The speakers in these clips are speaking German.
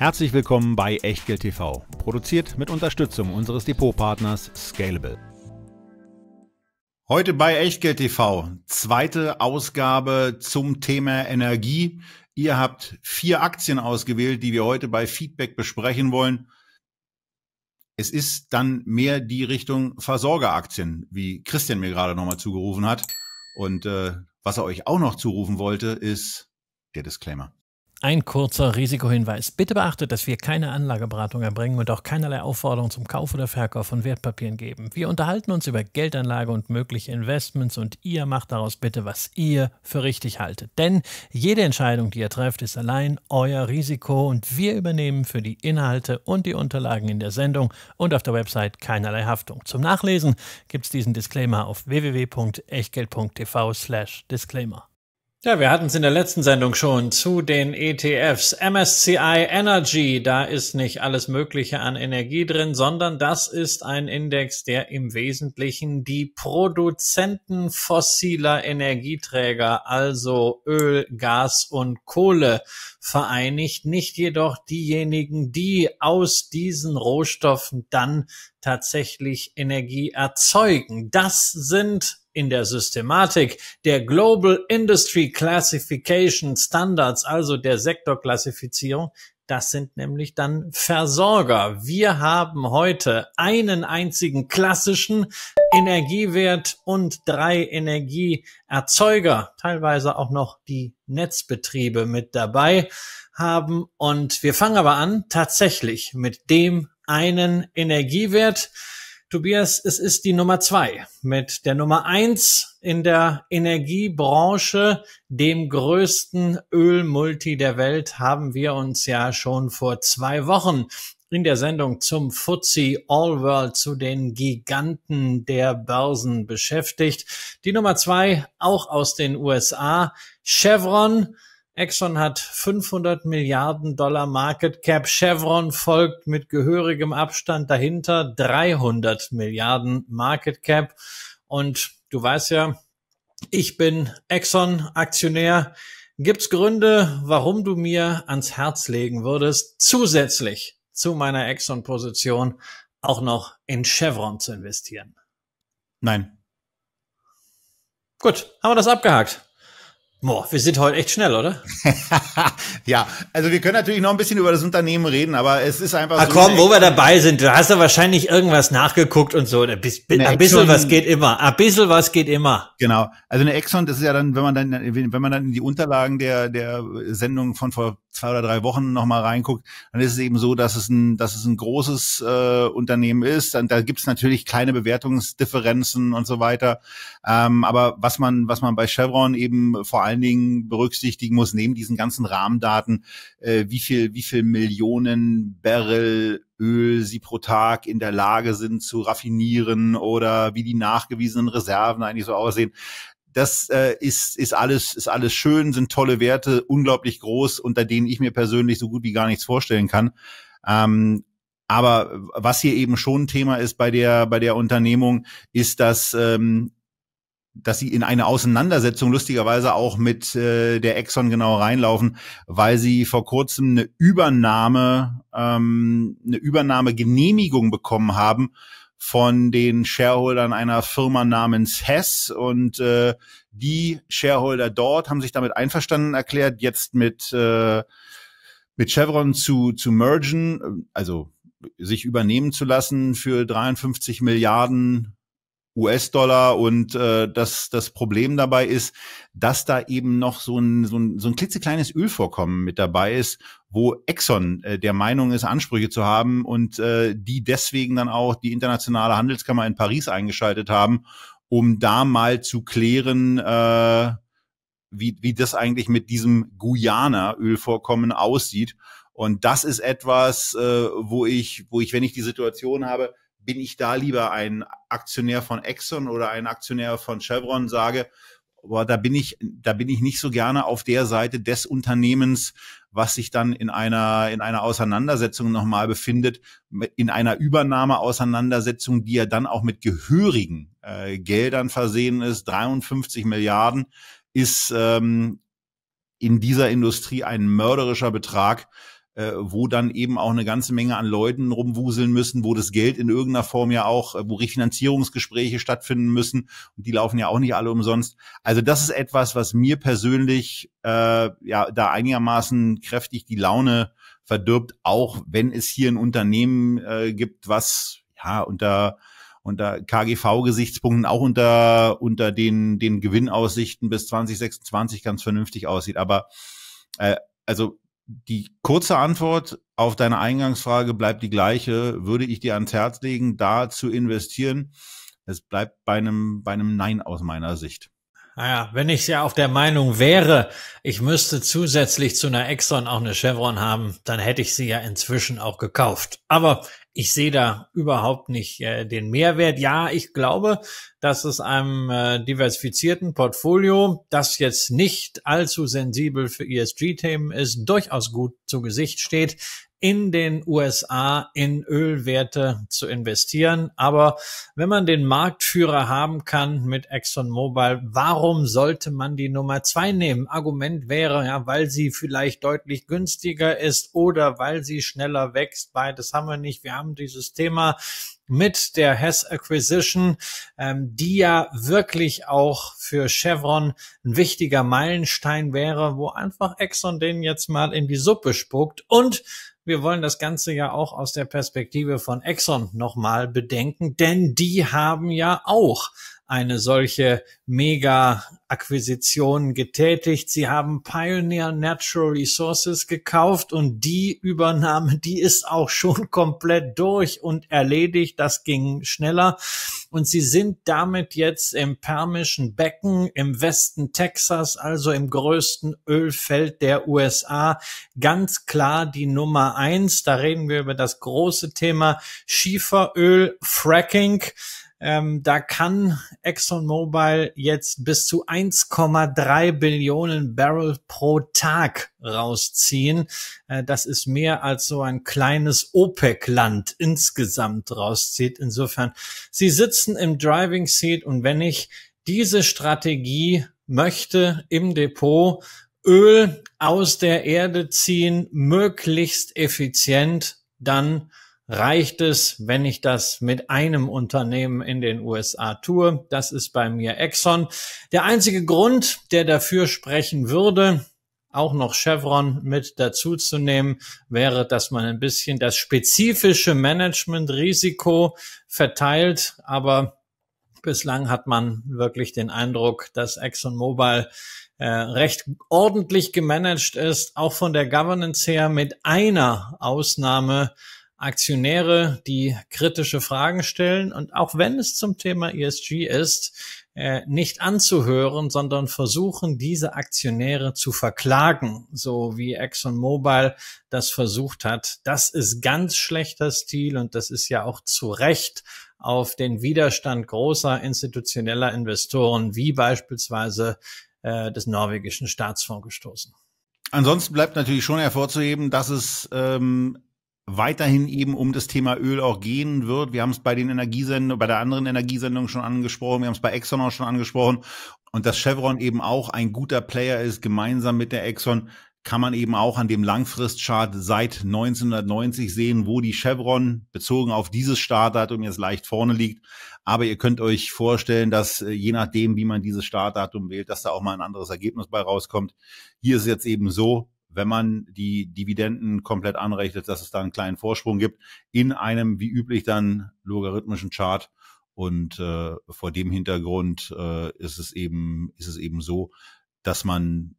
Herzlich willkommen bei Echtgeld TV, produziert mit Unterstützung unseres Depotpartners Scalable. Heute bei Echtgeld TV, zweite Ausgabe zum Thema Energie. Ihr habt vier Aktien ausgewählt, die wir heute bei Feedback besprechen wollen. Es ist dann mehr die Richtung Versorgeraktien, wie Christian mir gerade nochmal zugerufen hat. Und äh, was er euch auch noch zurufen wollte, ist der Disclaimer. Ein kurzer Risikohinweis. Bitte beachtet, dass wir keine Anlageberatung erbringen und auch keinerlei Aufforderung zum Kauf oder Verkauf von Wertpapieren geben. Wir unterhalten uns über Geldanlage und mögliche Investments und ihr macht daraus bitte, was ihr für richtig haltet. Denn jede Entscheidung, die ihr trefft, ist allein euer Risiko und wir übernehmen für die Inhalte und die Unterlagen in der Sendung und auf der Website keinerlei Haftung. Zum Nachlesen gibt es diesen Disclaimer auf www.echtgeld.tv/disclaimer. slash ja, wir hatten es in der letzten Sendung schon zu den ETFs. MSCI Energy, da ist nicht alles Mögliche an Energie drin, sondern das ist ein Index, der im Wesentlichen die Produzenten fossiler Energieträger, also Öl, Gas und Kohle vereinigt, nicht jedoch diejenigen, die aus diesen Rohstoffen dann tatsächlich Energie erzeugen. Das sind in der Systematik der Global Industry Classification Standards, also der Sektorklassifizierung, das sind nämlich dann Versorger. Wir haben heute einen einzigen klassischen Energiewert und drei Energieerzeuger, teilweise auch noch die Netzbetriebe mit dabei haben. Und wir fangen aber an tatsächlich mit dem einen Energiewert. Tobias, es ist die Nummer zwei mit der Nummer eins in der Energiebranche, dem größten Ölmulti der Welt, haben wir uns ja schon vor zwei Wochen in der Sendung zum FTSE All World zu den Giganten der Börsen beschäftigt. Die Nummer zwei auch aus den USA, Chevron, Exxon hat 500 Milliarden Dollar Market Cap. Chevron folgt mit gehörigem Abstand dahinter 300 Milliarden Market Cap. Und du weißt ja, ich bin Exxon-Aktionär. Gibt's Gründe, warum du mir ans Herz legen würdest, zusätzlich zu meiner Exxon-Position auch noch in Chevron zu investieren? Nein. Gut, haben wir das abgehakt. Boah, wir sind heute echt schnell, oder? ja, also wir können natürlich noch ein bisschen über das Unternehmen reden, aber es ist einfach. Ach so komm, wo wir dabei sind, du hast ja wahrscheinlich irgendwas nachgeguckt und so. Ein bisschen, ein bisschen was geht immer. Ein bisschen was geht immer. Genau. Also eine Exxon, das ist ja dann, wenn man dann, wenn man dann in die Unterlagen der, der Sendung von vor zwei oder drei Wochen nochmal reinguckt, dann ist es eben so, dass es ein, dass es ein großes äh, Unternehmen ist. Und da gibt es natürlich kleine Bewertungsdifferenzen und so weiter. Ähm, aber was man, was man bei Chevron eben vor allem allen Dingen berücksichtigen muss, neben diesen ganzen Rahmendaten, äh, wie viel, wie viel Millionen Barrel Öl sie pro Tag in der Lage sind zu raffinieren oder wie die nachgewiesenen Reserven eigentlich so aussehen das äh, ist, ist alles, ist alles schön, sind tolle Werte, unglaublich groß, unter denen ich mir persönlich so gut wie gar nichts vorstellen kann. Ähm, aber was hier eben schon ein Thema ist bei der, bei der Unternehmung, ist, dass ähm, dass sie in eine Auseinandersetzung lustigerweise auch mit äh, der Exxon genau reinlaufen, weil sie vor kurzem eine Übernahme, ähm, eine Übernahmegenehmigung bekommen haben von den Shareholdern einer Firma namens Hess und äh, die Shareholder dort haben sich damit einverstanden erklärt, jetzt mit äh, mit Chevron zu zu mergen, also sich übernehmen zu lassen für 53 Milliarden US-Dollar und äh, das, das Problem dabei ist, dass da eben noch so ein, so ein, so ein klitzekleines Ölvorkommen mit dabei ist, wo Exxon äh, der Meinung ist, Ansprüche zu haben und äh, die deswegen dann auch die internationale Handelskammer in Paris eingeschaltet haben, um da mal zu klären, äh, wie, wie das eigentlich mit diesem Guyana-Ölvorkommen aussieht. Und das ist etwas, äh, wo ich, wo ich, wenn ich die Situation habe, bin ich da lieber ein Aktionär von Exxon oder ein Aktionär von Chevron, sage, aber da bin ich, da bin ich nicht so gerne auf der Seite des Unternehmens, was sich dann in einer, in einer Auseinandersetzung nochmal befindet, in einer Übernahmeauseinandersetzung, die ja dann auch mit gehörigen äh, Geldern versehen ist. 53 Milliarden ist ähm, in dieser Industrie ein mörderischer Betrag, äh, wo dann eben auch eine ganze Menge an Leuten rumwuseln müssen, wo das Geld in irgendeiner Form ja auch, äh, wo Refinanzierungsgespräche stattfinden müssen und die laufen ja auch nicht alle umsonst. Also das ist etwas, was mir persönlich äh, ja da einigermaßen kräftig die Laune verdirbt, auch wenn es hier ein Unternehmen äh, gibt, was ja unter unter KGV-Gesichtspunkten auch unter unter den den Gewinnaussichten bis 2026 ganz vernünftig aussieht. Aber äh, also die kurze Antwort auf deine Eingangsfrage bleibt die gleiche. Würde ich dir ans Herz legen, da zu investieren? Es bleibt bei einem, bei einem Nein aus meiner Sicht. Naja, wenn ich ja auf der Meinung wäre, ich müsste zusätzlich zu einer Exxon auch eine Chevron haben, dann hätte ich sie ja inzwischen auch gekauft. Aber ich sehe da überhaupt nicht äh, den Mehrwert. Ja, ich glaube, dass es einem äh, diversifizierten Portfolio, das jetzt nicht allzu sensibel für ESG-Themen ist, durchaus gut zu Gesicht steht in den USA in Ölwerte zu investieren. Aber wenn man den Marktführer haben kann mit ExxonMobil, warum sollte man die Nummer zwei nehmen? Argument wäre ja, weil sie vielleicht deutlich günstiger ist oder weil sie schneller wächst. Beides haben wir nicht. Wir haben dieses Thema mit der Hess Acquisition, ähm, die ja wirklich auch für Chevron ein wichtiger Meilenstein wäre, wo einfach Exxon den jetzt mal in die Suppe spuckt und wir wollen das Ganze ja auch aus der Perspektive von Exxon nochmal bedenken, denn die haben ja auch eine solche Mega-Akquisition getätigt. Sie haben Pioneer Natural Resources gekauft und die Übernahme, die ist auch schon komplett durch und erledigt. Das ging schneller. Und sie sind damit jetzt im Permischen Becken im Westen Texas, also im größten Ölfeld der USA, ganz klar die Nummer eins. Da reden wir über das große Thema Schieferöl, Fracking. Ähm, da kann ExxonMobil jetzt bis zu 1,3 Billionen Barrel pro Tag rausziehen. Äh, das ist mehr als so ein kleines OPEC-Land insgesamt rauszieht. Insofern, sie sitzen im Driving Seat und wenn ich diese Strategie möchte im Depot Öl aus der Erde ziehen, möglichst effizient, dann reicht es, wenn ich das mit einem Unternehmen in den USA tue. Das ist bei mir Exxon. Der einzige Grund, der dafür sprechen würde, auch noch Chevron mit dazuzunehmen, wäre, dass man ein bisschen das spezifische Managementrisiko verteilt. Aber bislang hat man wirklich den Eindruck, dass ExxonMobil äh, recht ordentlich gemanagt ist, auch von der Governance her mit einer Ausnahme, Aktionäre, die kritische Fragen stellen und auch wenn es zum Thema ESG ist, äh, nicht anzuhören, sondern versuchen, diese Aktionäre zu verklagen, so wie ExxonMobil das versucht hat. Das ist ganz schlechter Stil und das ist ja auch zu Recht auf den Widerstand großer institutioneller Investoren wie beispielsweise äh, des norwegischen Staatsfonds gestoßen. Ansonsten bleibt natürlich schon hervorzuheben, dass es ähm, weiterhin eben um das Thema Öl auch gehen wird. Wir haben es bei den Energiesendungen, bei der anderen Energiesendung schon angesprochen, wir haben es bei Exxon auch schon angesprochen und dass Chevron eben auch ein guter Player ist, gemeinsam mit der Exxon, kann man eben auch an dem Langfristchart seit 1990 sehen, wo die Chevron bezogen auf dieses Startdatum jetzt leicht vorne liegt. Aber ihr könnt euch vorstellen, dass äh, je nachdem, wie man dieses Startdatum wählt, dass da auch mal ein anderes Ergebnis bei rauskommt. Hier ist es jetzt eben so, wenn man die Dividenden komplett anrechnet, dass es da einen kleinen Vorsprung gibt in einem wie üblich dann logarithmischen Chart. Und äh, vor dem Hintergrund äh, ist es eben ist es eben so, dass man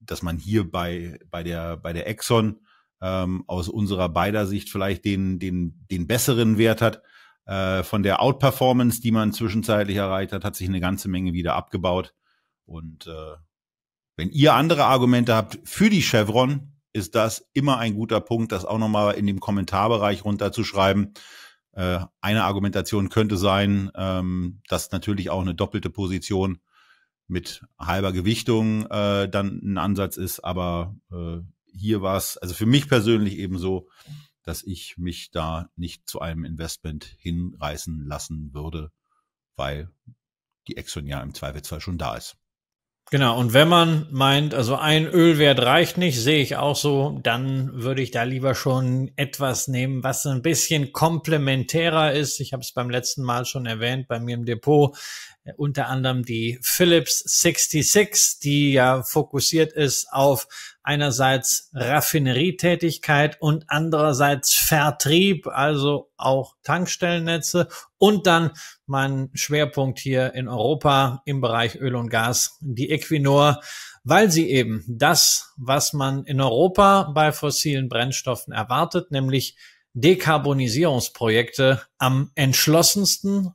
dass man hier bei bei der bei der Exxon ähm, aus unserer beider Sicht vielleicht den den den besseren Wert hat. Äh, von der Outperformance, die man zwischenzeitlich erreicht hat, hat sich eine ganze Menge wieder abgebaut und äh, wenn ihr andere Argumente habt für die Chevron, ist das immer ein guter Punkt, das auch nochmal in dem Kommentarbereich runterzuschreiben. Äh, eine Argumentation könnte sein, ähm, dass natürlich auch eine doppelte Position mit halber Gewichtung äh, dann ein Ansatz ist, aber äh, hier war es, also für mich persönlich eben so, dass ich mich da nicht zu einem Investment hinreißen lassen würde, weil die Exxon ja im Zweifelsfall schon da ist. Genau, und wenn man meint, also ein Ölwert reicht nicht, sehe ich auch so, dann würde ich da lieber schon etwas nehmen, was ein bisschen komplementärer ist. Ich habe es beim letzten Mal schon erwähnt, bei mir im Depot, äh, unter anderem die Philips 66, die ja fokussiert ist auf einerseits Raffinerietätigkeit und andererseits Vertrieb, also auch Tankstellennetze und dann mein Schwerpunkt hier in Europa im Bereich Öl und Gas, die Equinor, weil sie eben das, was man in Europa bei fossilen Brennstoffen erwartet, nämlich Dekarbonisierungsprojekte am entschlossensten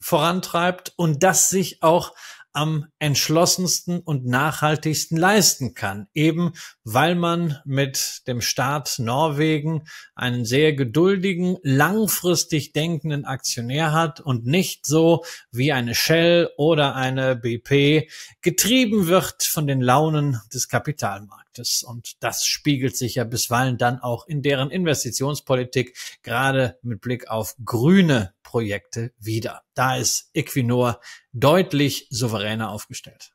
vorantreibt und das sich auch am entschlossensten und nachhaltigsten leisten kann, eben weil man mit dem Staat Norwegen einen sehr geduldigen, langfristig denkenden Aktionär hat und nicht so wie eine Shell oder eine BP getrieben wird von den Launen des Kapitalmarktes. Und das spiegelt sich ja bisweilen dann auch in deren Investitionspolitik, gerade mit Blick auf grüne Projekte wieder. Da ist Equinor deutlich souveräner aufgestellt.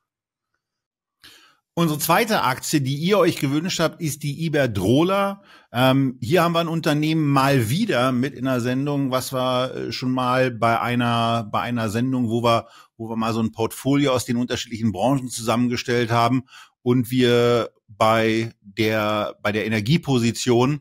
Unsere zweite Aktie, die ihr euch gewünscht habt, ist die Iberdrola. Ähm, hier haben wir ein Unternehmen mal wieder mit in der Sendung, was wir äh, schon mal bei einer, bei einer Sendung, wo wir, wo wir mal so ein Portfolio aus den unterschiedlichen Branchen zusammengestellt haben und wir bei der, bei der Energieposition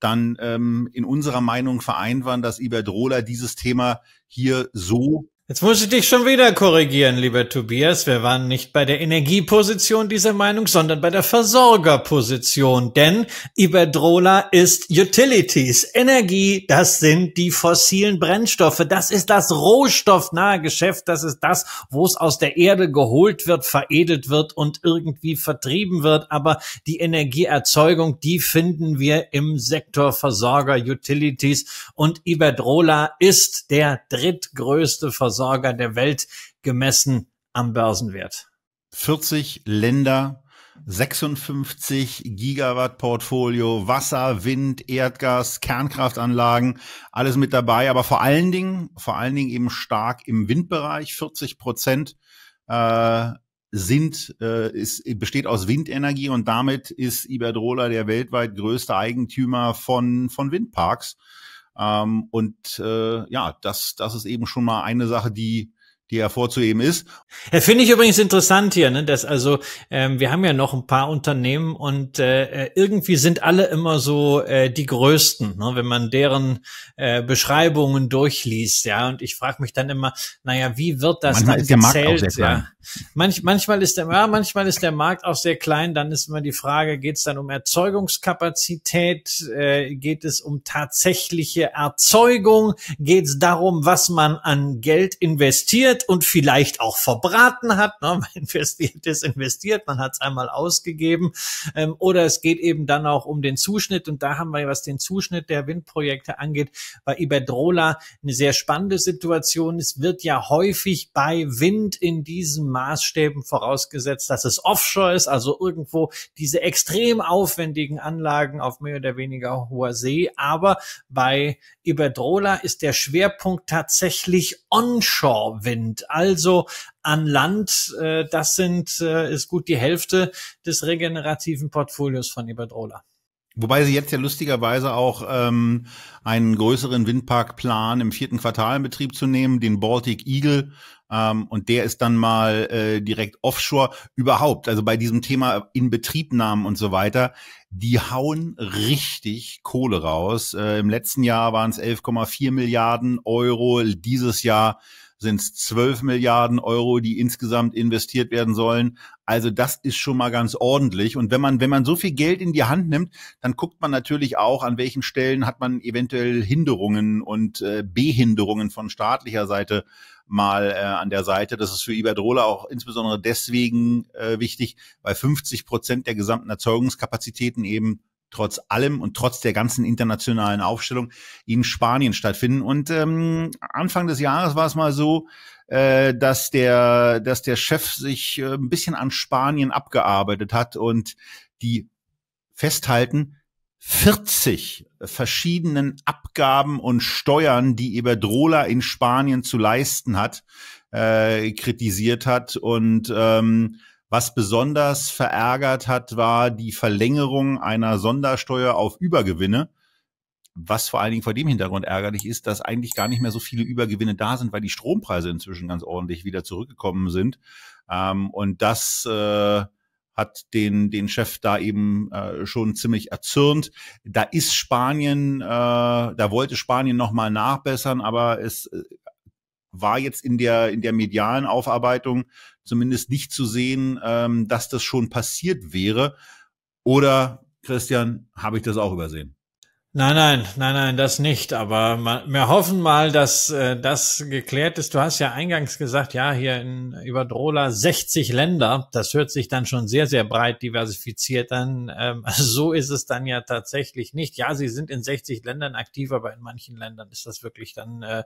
dann ähm, in unserer Meinung vereint waren, dass Iberdrola dieses Thema hier so Jetzt muss ich dich schon wieder korrigieren, lieber Tobias. Wir waren nicht bei der Energieposition dieser Meinung, sondern bei der Versorgerposition. Denn Iberdrola ist Utilities. Energie, das sind die fossilen Brennstoffe. Das ist das rohstoffnahe Geschäft. Das ist das, wo es aus der Erde geholt wird, veredelt wird und irgendwie vertrieben wird. Aber die Energieerzeugung, die finden wir im Sektor Versorger Utilities. Und Iberdrola ist der drittgrößte Versorger Energieversorger der Welt gemessen am Börsenwert. 40 Länder 56 Gigawatt Portfolio, Wasser, Wind, Erdgas, Kernkraftanlagen, alles mit dabei, aber vor allen Dingen, vor allen Dingen eben stark im Windbereich. 40 Prozent äh, sind, äh, ist, besteht aus Windenergie und damit ist Iberdrola der weltweit größte Eigentümer von, von Windparks. Ähm, und äh, ja, das, das ist eben schon mal eine Sache, die die hervorzuheben ist. Ja, äh, Finde ich übrigens interessant hier, ne? dass also ähm, wir haben ja noch ein paar Unternehmen und äh, äh, irgendwie sind alle immer so äh, die Größten, ne? wenn man deren äh, Beschreibungen durchliest, ja. Und ich frage mich dann immer, naja, wie wird das manchmal dann ist der Markt auch sehr klein. Ja? Manch, manchmal ist der, ja, manchmal ist der Markt auch sehr klein. Dann ist immer die Frage, geht es dann um Erzeugungskapazität, äh, geht es um tatsächliche Erzeugung, geht es darum, was man an Geld investiert? und vielleicht auch verbraten hat. Ne? Man investiert es investiert, man hat es einmal ausgegeben. Ähm, oder es geht eben dann auch um den Zuschnitt. Und da haben wir, was den Zuschnitt der Windprojekte angeht, bei Iberdrola eine sehr spannende Situation. Es wird ja häufig bei Wind in diesen Maßstäben vorausgesetzt, dass es offshore ist, also irgendwo diese extrem aufwendigen Anlagen auf mehr oder weniger hoher See. Aber bei Iberdrola ist der Schwerpunkt tatsächlich Onshore-Wind. Prozent. Also an Land, äh, das sind, äh, ist gut die Hälfte des regenerativen Portfolios von Iberdrola. Wobei sie jetzt ja lustigerweise auch ähm, einen größeren Windpark planen, im vierten Quartal in Betrieb zu nehmen, den Baltic Eagle. Ähm, und der ist dann mal äh, direkt offshore. Überhaupt, also bei diesem Thema Inbetriebnahmen und so weiter, die hauen richtig Kohle raus. Äh, Im letzten Jahr waren es 11,4 Milliarden Euro, dieses Jahr sind es 12 Milliarden Euro, die insgesamt investiert werden sollen. Also das ist schon mal ganz ordentlich. Und wenn man, wenn man so viel Geld in die Hand nimmt, dann guckt man natürlich auch, an welchen Stellen hat man eventuell Hinderungen und äh, Behinderungen von staatlicher Seite mal äh, an der Seite. Das ist für Iberdrola auch insbesondere deswegen äh, wichtig, weil 50 Prozent der gesamten Erzeugungskapazitäten eben trotz allem und trotz der ganzen internationalen Aufstellung in Spanien stattfinden. Und ähm, Anfang des Jahres war es mal so, äh, dass der, dass der Chef sich äh, ein bisschen an Spanien abgearbeitet hat und die festhalten, 40 verschiedenen Abgaben und Steuern, die Iberdrola in Spanien zu leisten hat, äh, kritisiert hat und ähm, was besonders verärgert hat, war die Verlängerung einer Sondersteuer auf Übergewinne. Was vor allen Dingen vor dem Hintergrund ärgerlich ist, dass eigentlich gar nicht mehr so viele Übergewinne da sind, weil die Strompreise inzwischen ganz ordentlich wieder zurückgekommen sind. Ähm, und das äh, hat den, den Chef da eben äh, schon ziemlich erzürnt. Da ist Spanien, äh, da wollte Spanien nochmal nachbessern, aber es war jetzt in der, in der medialen Aufarbeitung zumindest nicht zu sehen, ähm, dass das schon passiert wäre. Oder, Christian, habe ich das auch übersehen? Nein, nein, nein, nein, das nicht. Aber wir hoffen mal, dass äh, das geklärt ist. Du hast ja eingangs gesagt, ja, hier in Überdrola 60 Länder. Das hört sich dann schon sehr, sehr breit diversifiziert an. Ähm, so ist es dann ja tatsächlich nicht. Ja, sie sind in 60 Ländern aktiv, aber in manchen Ländern ist das wirklich dann äh,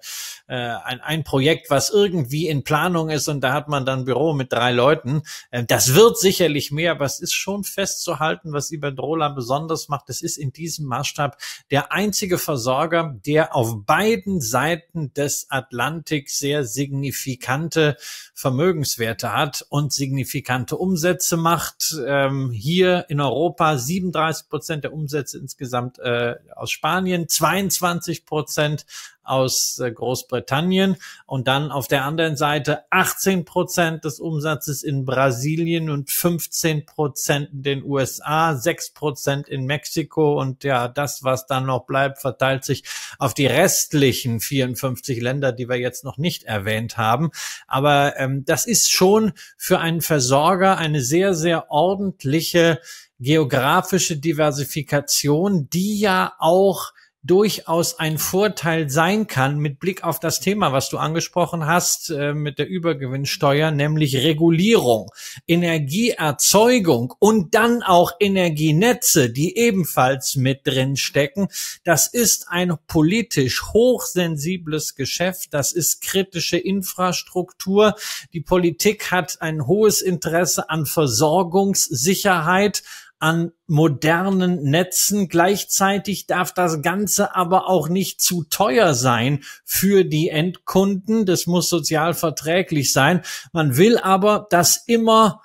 äh, ein, ein Projekt, was irgendwie in Planung ist und da hat man dann Büro mit drei Leuten. Ähm, das wird sicherlich mehr, aber es ist schon festzuhalten, was Überdrola besonders macht. Es ist in diesem Maßstab der einzige Versorger, der auf beiden Seiten des Atlantiks sehr signifikante Vermögenswerte hat und signifikante Umsätze macht. Ähm, hier in Europa 37 Prozent der Umsätze insgesamt äh, aus Spanien, 22 Prozent aus äh, Großbritannien und dann auf der anderen Seite 18 Prozent des Umsatzes in Brasilien und 15 Prozent in den USA, 6 Prozent in Mexiko und ja, das, was dann noch bleibt, verteilt sich auf die restlichen 54 Länder, die wir jetzt noch nicht erwähnt haben. Aber ähm, das ist schon für einen Versorger eine sehr, sehr ordentliche geografische Diversifikation, die ja auch durchaus ein Vorteil sein kann mit Blick auf das Thema, was du angesprochen hast äh, mit der Übergewinnsteuer, nämlich Regulierung, Energieerzeugung und dann auch Energienetze, die ebenfalls mit drin stecken. Das ist ein politisch hochsensibles Geschäft, das ist kritische Infrastruktur. Die Politik hat ein hohes Interesse an Versorgungssicherheit an modernen Netzen. Gleichzeitig darf das Ganze aber auch nicht zu teuer sein für die Endkunden. Das muss sozial verträglich sein. Man will aber, dass immer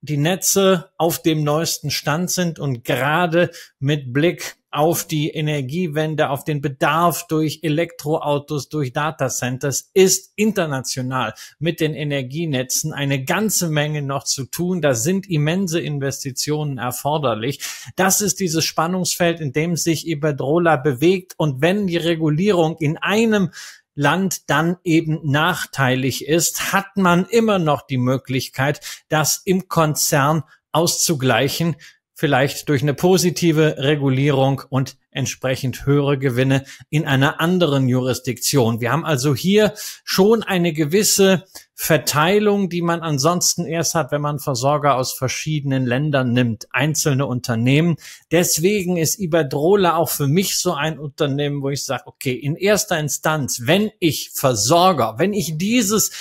die Netze auf dem neuesten Stand sind und gerade mit Blick auf die Energiewende, auf den Bedarf durch Elektroautos, durch Datacenters ist international mit den Energienetzen eine ganze Menge noch zu tun. Da sind immense Investitionen erforderlich. Das ist dieses Spannungsfeld, in dem sich Iberdrola bewegt. Und wenn die Regulierung in einem Land dann eben nachteilig ist, hat man immer noch die Möglichkeit, das im Konzern auszugleichen vielleicht durch eine positive Regulierung und entsprechend höhere Gewinne in einer anderen Jurisdiktion. Wir haben also hier schon eine gewisse Verteilung, die man ansonsten erst hat, wenn man Versorger aus verschiedenen Ländern nimmt, einzelne Unternehmen. Deswegen ist Iberdrola auch für mich so ein Unternehmen, wo ich sage, okay, in erster Instanz, wenn ich Versorger, wenn ich dieses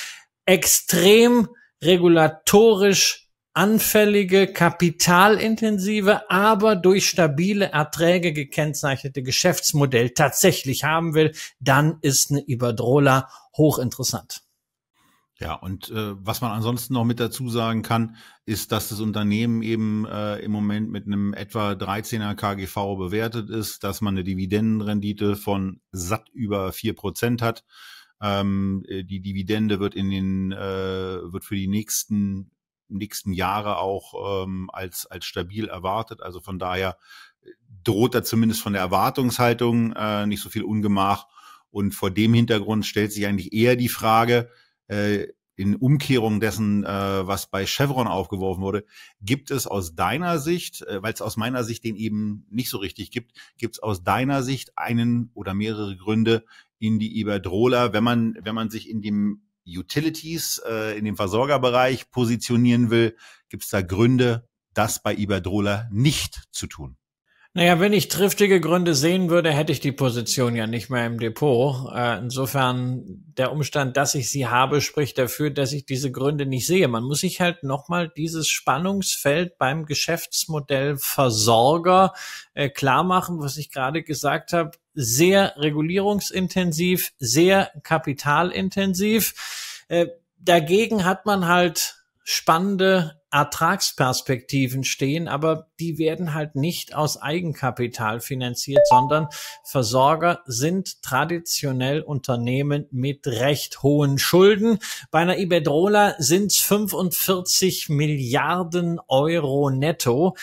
extrem regulatorisch anfällige, kapitalintensive, aber durch stabile Erträge gekennzeichnete Geschäftsmodell tatsächlich haben will, dann ist eine Iberdrola hochinteressant. Ja, und äh, was man ansonsten noch mit dazu sagen kann, ist, dass das Unternehmen eben äh, im Moment mit einem etwa 13er KGV bewertet ist, dass man eine Dividendenrendite von satt über vier Prozent hat. Ähm, äh, die Dividende wird in den äh, wird für die nächsten nächsten Jahre auch ähm, als, als stabil erwartet. Also von daher äh, droht da zumindest von der Erwartungshaltung äh, nicht so viel Ungemach. Und vor dem Hintergrund stellt sich eigentlich eher die Frage, äh, in Umkehrung dessen, äh, was bei Chevron aufgeworfen wurde, gibt es aus deiner Sicht, äh, weil es aus meiner Sicht den eben nicht so richtig gibt, gibt es aus deiner Sicht einen oder mehrere Gründe in die Iberdrola, wenn man, wenn man sich in dem Utilities, äh, in dem Versorgerbereich positionieren will? Gibt es da Gründe, das bei Iberdrola nicht zu tun? Naja, wenn ich triftige Gründe sehen würde, hätte ich die Position ja nicht mehr im Depot. Äh, insofern der Umstand, dass ich sie habe, spricht dafür, dass ich diese Gründe nicht sehe. Man muss sich halt nochmal dieses Spannungsfeld beim Geschäftsmodell Versorger äh, klar machen, was ich gerade gesagt habe. Sehr regulierungsintensiv, sehr kapitalintensiv. Äh, dagegen hat man halt spannende Ertragsperspektiven stehen, aber die werden halt nicht aus Eigenkapital finanziert, sondern Versorger sind traditionell Unternehmen mit recht hohen Schulden. Bei einer Iberdrola sind es 45 Milliarden Euro netto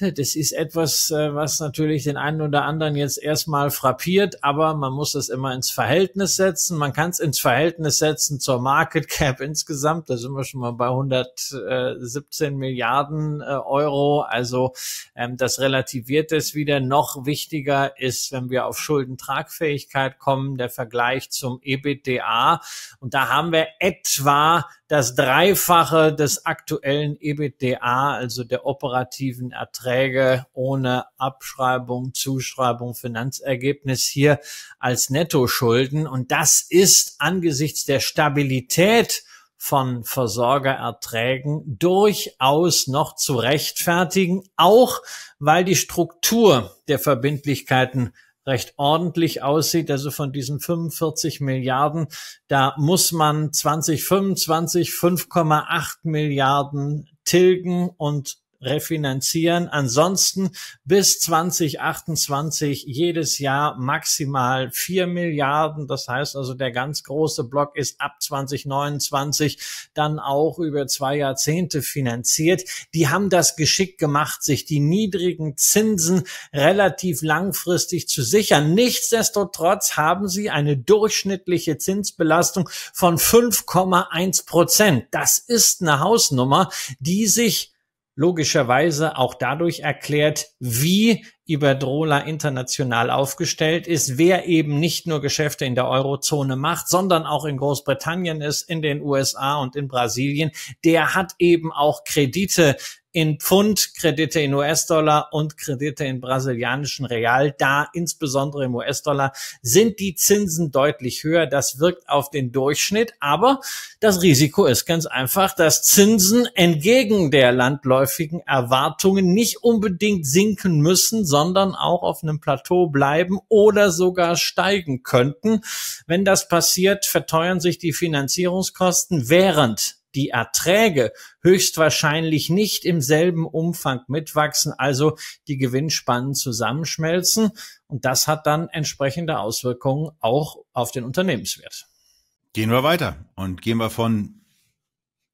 das ist etwas, äh, was natürlich den einen oder anderen jetzt erstmal frappiert, aber man muss das immer ins Verhältnis setzen. Man kann es ins Verhältnis setzen zur Market Cap insgesamt. Da sind wir schon mal bei 117 Milliarden äh, Euro. Also ähm, das relativiert es wieder. Noch wichtiger ist, wenn wir auf Schuldentragfähigkeit kommen, der Vergleich zum EBITDA. Und da haben wir etwa das Dreifache des aktuellen EBITDA, also der operativen Erträge ohne Abschreibung, Zuschreibung, Finanzergebnis hier als Nettoschulden. Und das ist angesichts der Stabilität von Versorgererträgen durchaus noch zu rechtfertigen, auch weil die Struktur der Verbindlichkeiten recht ordentlich aussieht. Also von diesen 45 Milliarden, da muss man 2025 5,8 Milliarden tilgen und refinanzieren. Ansonsten bis 2028 jedes Jahr maximal vier Milliarden. Das heißt also, der ganz große Block ist ab 2029 dann auch über zwei Jahrzehnte finanziert. Die haben das geschickt gemacht, sich die niedrigen Zinsen relativ langfristig zu sichern. Nichtsdestotrotz haben sie eine durchschnittliche Zinsbelastung von 5,1 Prozent. Das ist eine Hausnummer, die sich logischerweise auch dadurch erklärt, wie Iberdrola international aufgestellt ist, wer eben nicht nur Geschäfte in der Eurozone macht, sondern auch in Großbritannien ist, in den USA und in Brasilien, der hat eben auch Kredite in Pfund, Kredite in US-Dollar und Kredite in brasilianischen Real. Da insbesondere im US-Dollar sind die Zinsen deutlich höher. Das wirkt auf den Durchschnitt. Aber das Risiko ist ganz einfach, dass Zinsen entgegen der landläufigen Erwartungen nicht unbedingt sinken müssen, sondern auch auf einem Plateau bleiben oder sogar steigen könnten. Wenn das passiert, verteuern sich die Finanzierungskosten, während die Erträge höchstwahrscheinlich nicht im selben Umfang mitwachsen, also die Gewinnspannen zusammenschmelzen. Und das hat dann entsprechende Auswirkungen auch auf den Unternehmenswert. Gehen wir weiter und gehen wir von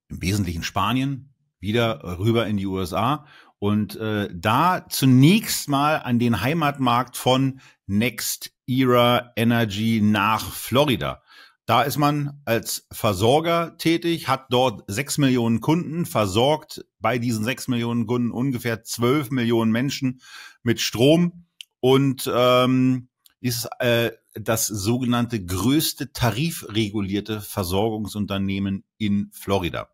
im Wesentlichen Spanien wieder rüber in die USA und äh, da zunächst mal an den Heimatmarkt von Next Era Energy nach Florida. Da ist man als Versorger tätig, hat dort sechs Millionen Kunden, versorgt bei diesen sechs Millionen Kunden ungefähr zwölf Millionen Menschen mit Strom und ähm, ist äh, das sogenannte größte tarifregulierte Versorgungsunternehmen in Florida.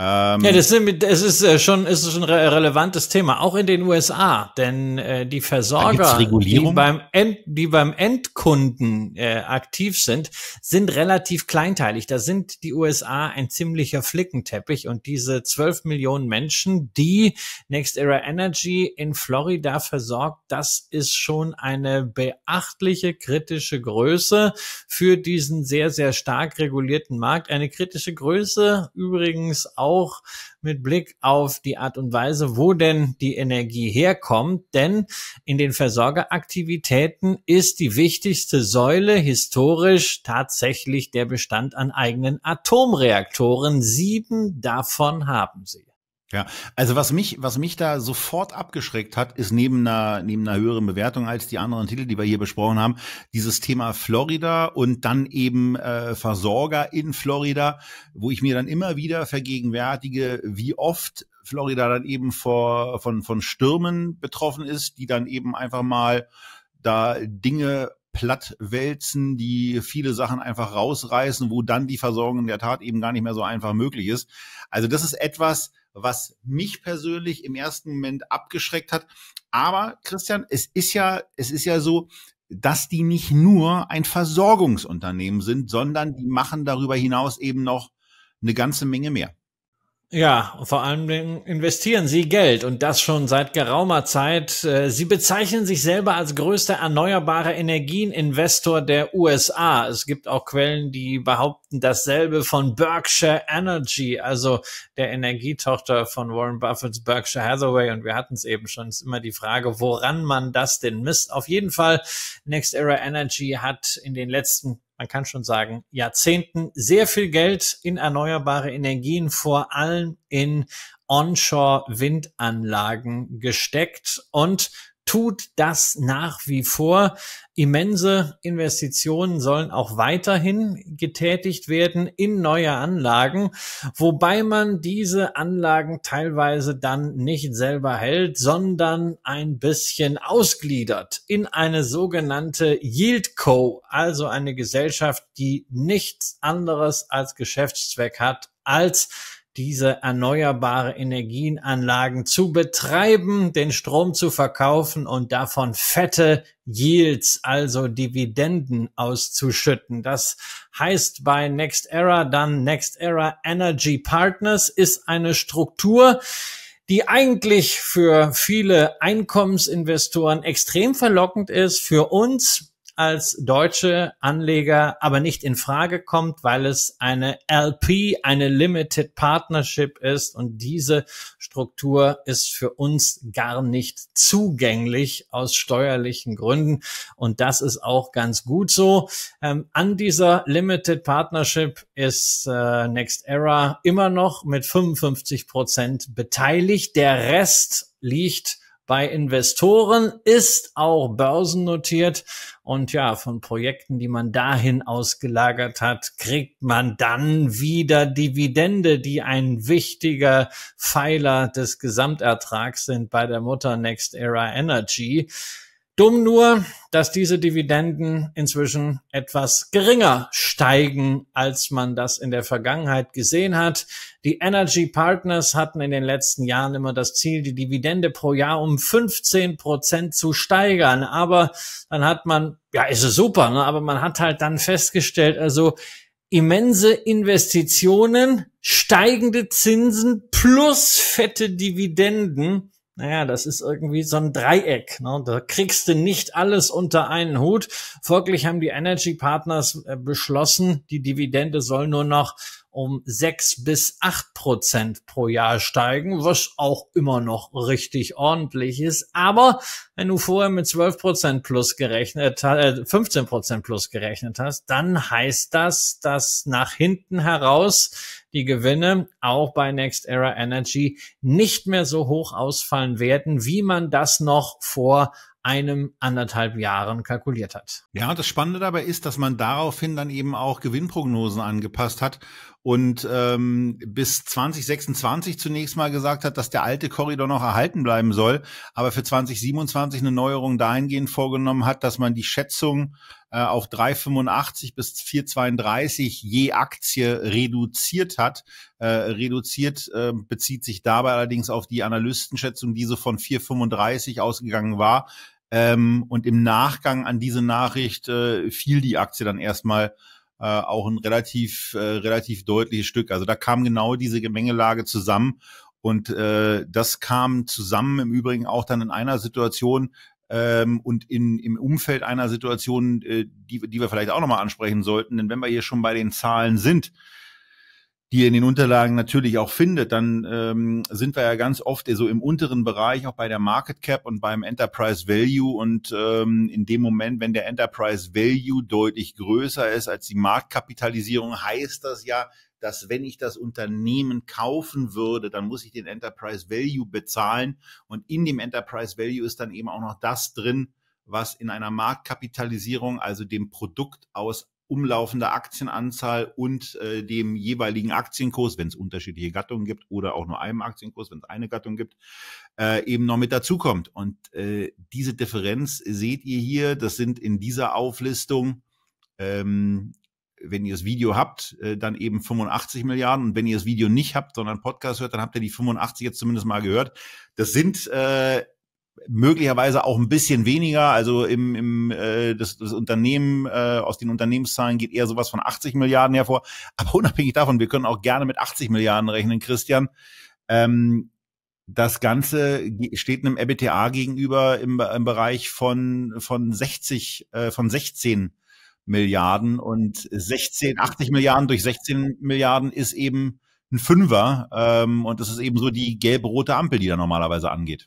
Ähm, ja, das, sind, das ist äh, schon, ist schon ein relevantes Thema, auch in den USA, denn äh, die Versorger, die beim, End, die beim Endkunden äh, aktiv sind, sind relativ kleinteilig. Da sind die USA ein ziemlicher Flickenteppich und diese 12 Millionen Menschen, die Next Era Energy in Florida versorgt, das ist schon eine beachtliche kritische Größe für diesen sehr, sehr stark regulierten Markt. Eine kritische Größe übrigens auch auch mit Blick auf die Art und Weise, wo denn die Energie herkommt. Denn in den Versorgeraktivitäten ist die wichtigste Säule historisch tatsächlich der Bestand an eigenen Atomreaktoren. Sieben davon haben sie. Ja, also was mich, was mich da sofort abgeschreckt hat, ist neben einer, neben einer höheren Bewertung als die anderen Titel, die wir hier besprochen haben, dieses Thema Florida und dann eben äh, Versorger in Florida, wo ich mir dann immer wieder vergegenwärtige, wie oft Florida dann eben vor, von, von Stürmen betroffen ist, die dann eben einfach mal da Dinge plattwälzen, die viele Sachen einfach rausreißen, wo dann die Versorgung in der Tat eben gar nicht mehr so einfach möglich ist. Also das ist etwas, was mich persönlich im ersten Moment abgeschreckt hat. Aber Christian, es ist ja, es ist ja so, dass die nicht nur ein Versorgungsunternehmen sind, sondern die machen darüber hinaus eben noch eine ganze Menge mehr. Ja, und vor allem investieren Sie Geld und das schon seit geraumer Zeit. Äh, Sie bezeichnen sich selber als größter erneuerbare Energieninvestor der USA. Es gibt auch Quellen, die behaupten dasselbe von Berkshire Energy, also der Energietochter von Warren Buffetts Berkshire Hathaway. Und wir hatten es eben schon, es ist immer die Frage, woran man das denn misst. Auf jeden Fall, Next Era Energy hat in den letzten man kann schon sagen, Jahrzehnten sehr viel Geld in erneuerbare Energien, vor allem in Onshore-Windanlagen gesteckt und tut das nach wie vor. Immense Investitionen sollen auch weiterhin getätigt werden in neue Anlagen, wobei man diese Anlagen teilweise dann nicht selber hält, sondern ein bisschen ausgliedert in eine sogenannte Yield Co, also eine Gesellschaft, die nichts anderes als Geschäftszweck hat, als diese erneuerbare Energienanlagen zu betreiben, den Strom zu verkaufen und davon fette Yields, also Dividenden auszuschütten. Das heißt bei Next Era dann Next Era Energy Partners ist eine Struktur, die eigentlich für viele Einkommensinvestoren extrem verlockend ist, für uns als deutsche Anleger aber nicht in Frage kommt, weil es eine LP, eine Limited Partnership ist und diese Struktur ist für uns gar nicht zugänglich aus steuerlichen Gründen und das ist auch ganz gut so. Ähm, an dieser Limited Partnership ist äh, Next Era immer noch mit 55 Prozent beteiligt. Der Rest liegt bei Investoren, ist auch börsennotiert. Und ja, von Projekten, die man dahin ausgelagert hat, kriegt man dann wieder Dividende, die ein wichtiger Pfeiler des Gesamtertrags sind bei der Mutter Next Era Energy. Dumm nur, dass diese Dividenden inzwischen etwas geringer steigen, als man das in der Vergangenheit gesehen hat. Die Energy Partners hatten in den letzten Jahren immer das Ziel, die Dividende pro Jahr um 15 Prozent zu steigern. Aber dann hat man, ja, ist es super, ne? aber man hat halt dann festgestellt, also immense Investitionen, steigende Zinsen plus fette Dividenden naja, das ist irgendwie so ein Dreieck. Ne? Da kriegst du nicht alles unter einen Hut. Folglich haben die Energy Partners äh, beschlossen, die Dividende soll nur noch um sechs bis acht Prozent pro Jahr steigen, was auch immer noch richtig ordentlich ist. Aber wenn du vorher mit 12% plus gerechnet, äh, 15% plus gerechnet hast, dann heißt das, dass nach hinten heraus die Gewinne auch bei Next Era Energy nicht mehr so hoch ausfallen werden, wie man das noch vor einem anderthalb Jahren kalkuliert hat. Ja, das Spannende dabei ist, dass man daraufhin dann eben auch Gewinnprognosen angepasst hat und ähm, bis 2026 zunächst mal gesagt hat, dass der alte Korridor noch erhalten bleiben soll, aber für 2027 2022 eine Neuerung dahingehend vorgenommen hat, dass man die Schätzung äh, auf 3,85 bis 4,32 je Aktie reduziert hat. Äh, reduziert äh, bezieht sich dabei allerdings auf die Analystenschätzung, die so von 4,35 ausgegangen war. Ähm, und im Nachgang an diese Nachricht äh, fiel die Aktie dann erstmal äh, auch ein relativ, äh, relativ deutliches Stück. Also da kam genau diese Gemengelage zusammen. Und äh, das kam zusammen im Übrigen auch dann in einer Situation ähm, und in, im Umfeld einer Situation, äh, die, die wir vielleicht auch nochmal ansprechen sollten. Denn wenn wir hier schon bei den Zahlen sind, die ihr in den Unterlagen natürlich auch findet, dann ähm, sind wir ja ganz oft so im unteren Bereich, auch bei der Market Cap und beim Enterprise Value. Und ähm, in dem Moment, wenn der Enterprise Value deutlich größer ist als die Marktkapitalisierung, heißt das ja, dass wenn ich das Unternehmen kaufen würde, dann muss ich den Enterprise Value bezahlen. Und in dem Enterprise Value ist dann eben auch noch das drin, was in einer Marktkapitalisierung, also dem Produkt aus umlaufender Aktienanzahl und äh, dem jeweiligen Aktienkurs, wenn es unterschiedliche Gattungen gibt oder auch nur einem Aktienkurs, wenn es eine Gattung gibt, äh, eben noch mit dazukommt. Und äh, diese Differenz seht ihr hier, das sind in dieser Auflistung ähm, wenn ihr das Video habt, äh, dann eben 85 Milliarden. Und wenn ihr das Video nicht habt, sondern Podcast hört, dann habt ihr die 85 jetzt zumindest mal gehört. Das sind äh, möglicherweise auch ein bisschen weniger. Also im, im äh, das, das Unternehmen äh, aus den Unternehmenszahlen geht eher sowas von 80 Milliarden hervor. Aber unabhängig davon, wir können auch gerne mit 80 Milliarden rechnen, Christian. Ähm, das Ganze steht einem EBTA gegenüber im, im Bereich von von 60 äh, von 16 Milliarden und 16, 80 Milliarden durch 16 Milliarden ist eben ein Fünfer ähm, und das ist eben so die gelb-rote Ampel, die da normalerweise angeht.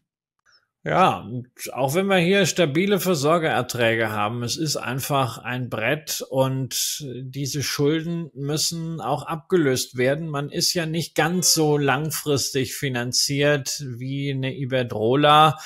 Ja, auch wenn wir hier stabile Versorgererträge haben, es ist einfach ein Brett und diese Schulden müssen auch abgelöst werden. Man ist ja nicht ganz so langfristig finanziert wie eine Iberdrola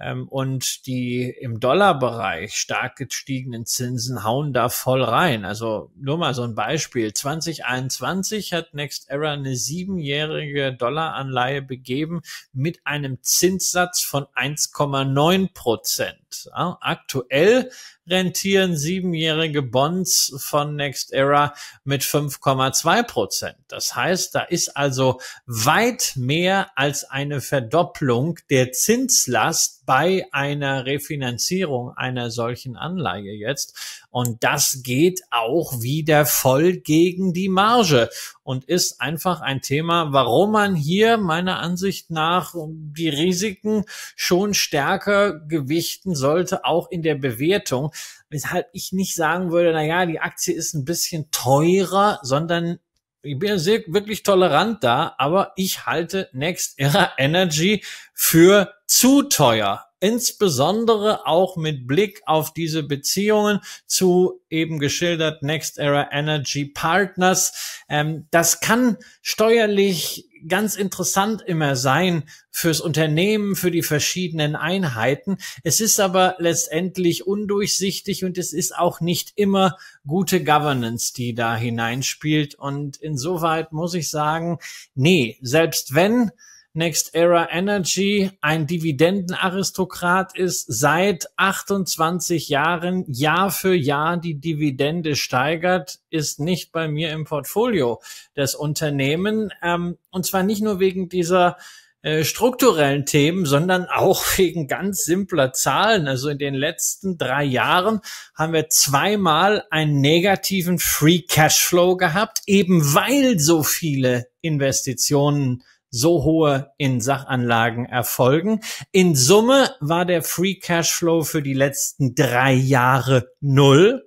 ähm, und die im Dollarbereich stark gestiegenen Zinsen hauen da voll rein. Also nur mal so ein Beispiel. 2021 hat Next Era eine siebenjährige Dollaranleihe begeben mit einem Zinssatz von 1,9 Prozent. Äh, aktuell rentieren siebenjährige Bonds von Next Era mit 5,2 Prozent. Das heißt, da ist also weit mehr als eine Verdopplung der Zinslast bei einer Refinanzierung einer solchen Anleihe jetzt. Und das geht auch wieder voll gegen die Marge und ist einfach ein Thema, warum man hier meiner Ansicht nach die Risiken schon stärker gewichten sollte, auch in der Bewertung. Weshalb ich nicht sagen würde, na ja, die Aktie ist ein bisschen teurer, sondern ich bin sehr, wirklich tolerant da, aber ich halte Next Era Energy für zu teuer insbesondere auch mit Blick auf diese Beziehungen zu eben geschildert Next Era Energy Partners. Ähm, das kann steuerlich ganz interessant immer sein fürs Unternehmen, für die verschiedenen Einheiten. Es ist aber letztendlich undurchsichtig und es ist auch nicht immer gute Governance, die da hineinspielt. Und insoweit muss ich sagen, nee, selbst wenn Next Era Energy ein Dividendenaristokrat ist, seit 28 Jahren Jahr für Jahr die Dividende steigert, ist nicht bei mir im Portfolio des Unternehmen. Ähm, und zwar nicht nur wegen dieser äh, strukturellen Themen, sondern auch wegen ganz simpler Zahlen. Also in den letzten drei Jahren haben wir zweimal einen negativen Free Cashflow gehabt, eben weil so viele Investitionen so hohe in Sachanlagen erfolgen. In Summe war der Free Cashflow für die letzten drei Jahre null.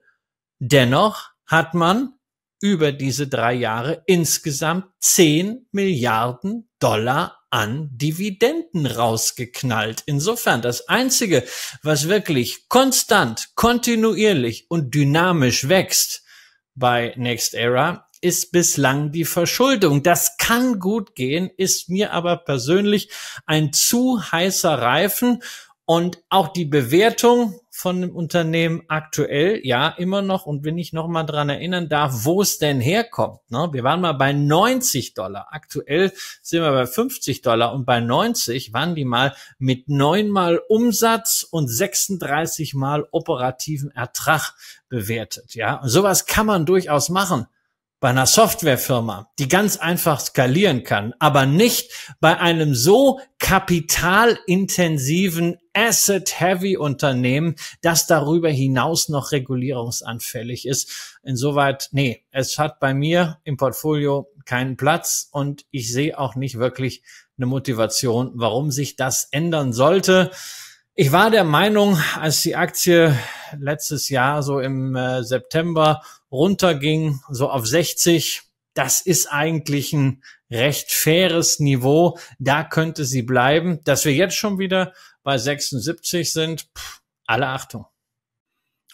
Dennoch hat man über diese drei Jahre insgesamt 10 Milliarden Dollar an Dividenden rausgeknallt. Insofern das Einzige, was wirklich konstant, kontinuierlich und dynamisch wächst bei Next Era, ist bislang die Verschuldung. Das kann gut gehen, ist mir aber persönlich ein zu heißer Reifen und auch die Bewertung von dem Unternehmen aktuell, ja, immer noch. Und wenn ich nochmal dran erinnern darf, wo es denn herkommt. Ne? Wir waren mal bei 90 Dollar. Aktuell sind wir bei 50 Dollar. Und bei 90 waren die mal mit neunmal Umsatz und 36 mal operativen Ertrag bewertet. Ja, und sowas kann man durchaus machen bei einer Softwarefirma, die ganz einfach skalieren kann, aber nicht bei einem so kapitalintensiven, asset-heavy-Unternehmen, das darüber hinaus noch regulierungsanfällig ist. Insoweit, nee, es hat bei mir im Portfolio keinen Platz und ich sehe auch nicht wirklich eine Motivation, warum sich das ändern sollte. Ich war der Meinung, als die Aktie letztes Jahr so im äh, September runterging, so auf 60. Das ist eigentlich ein recht faires Niveau. Da könnte sie bleiben. Dass wir jetzt schon wieder bei 76 sind, pff, alle Achtung.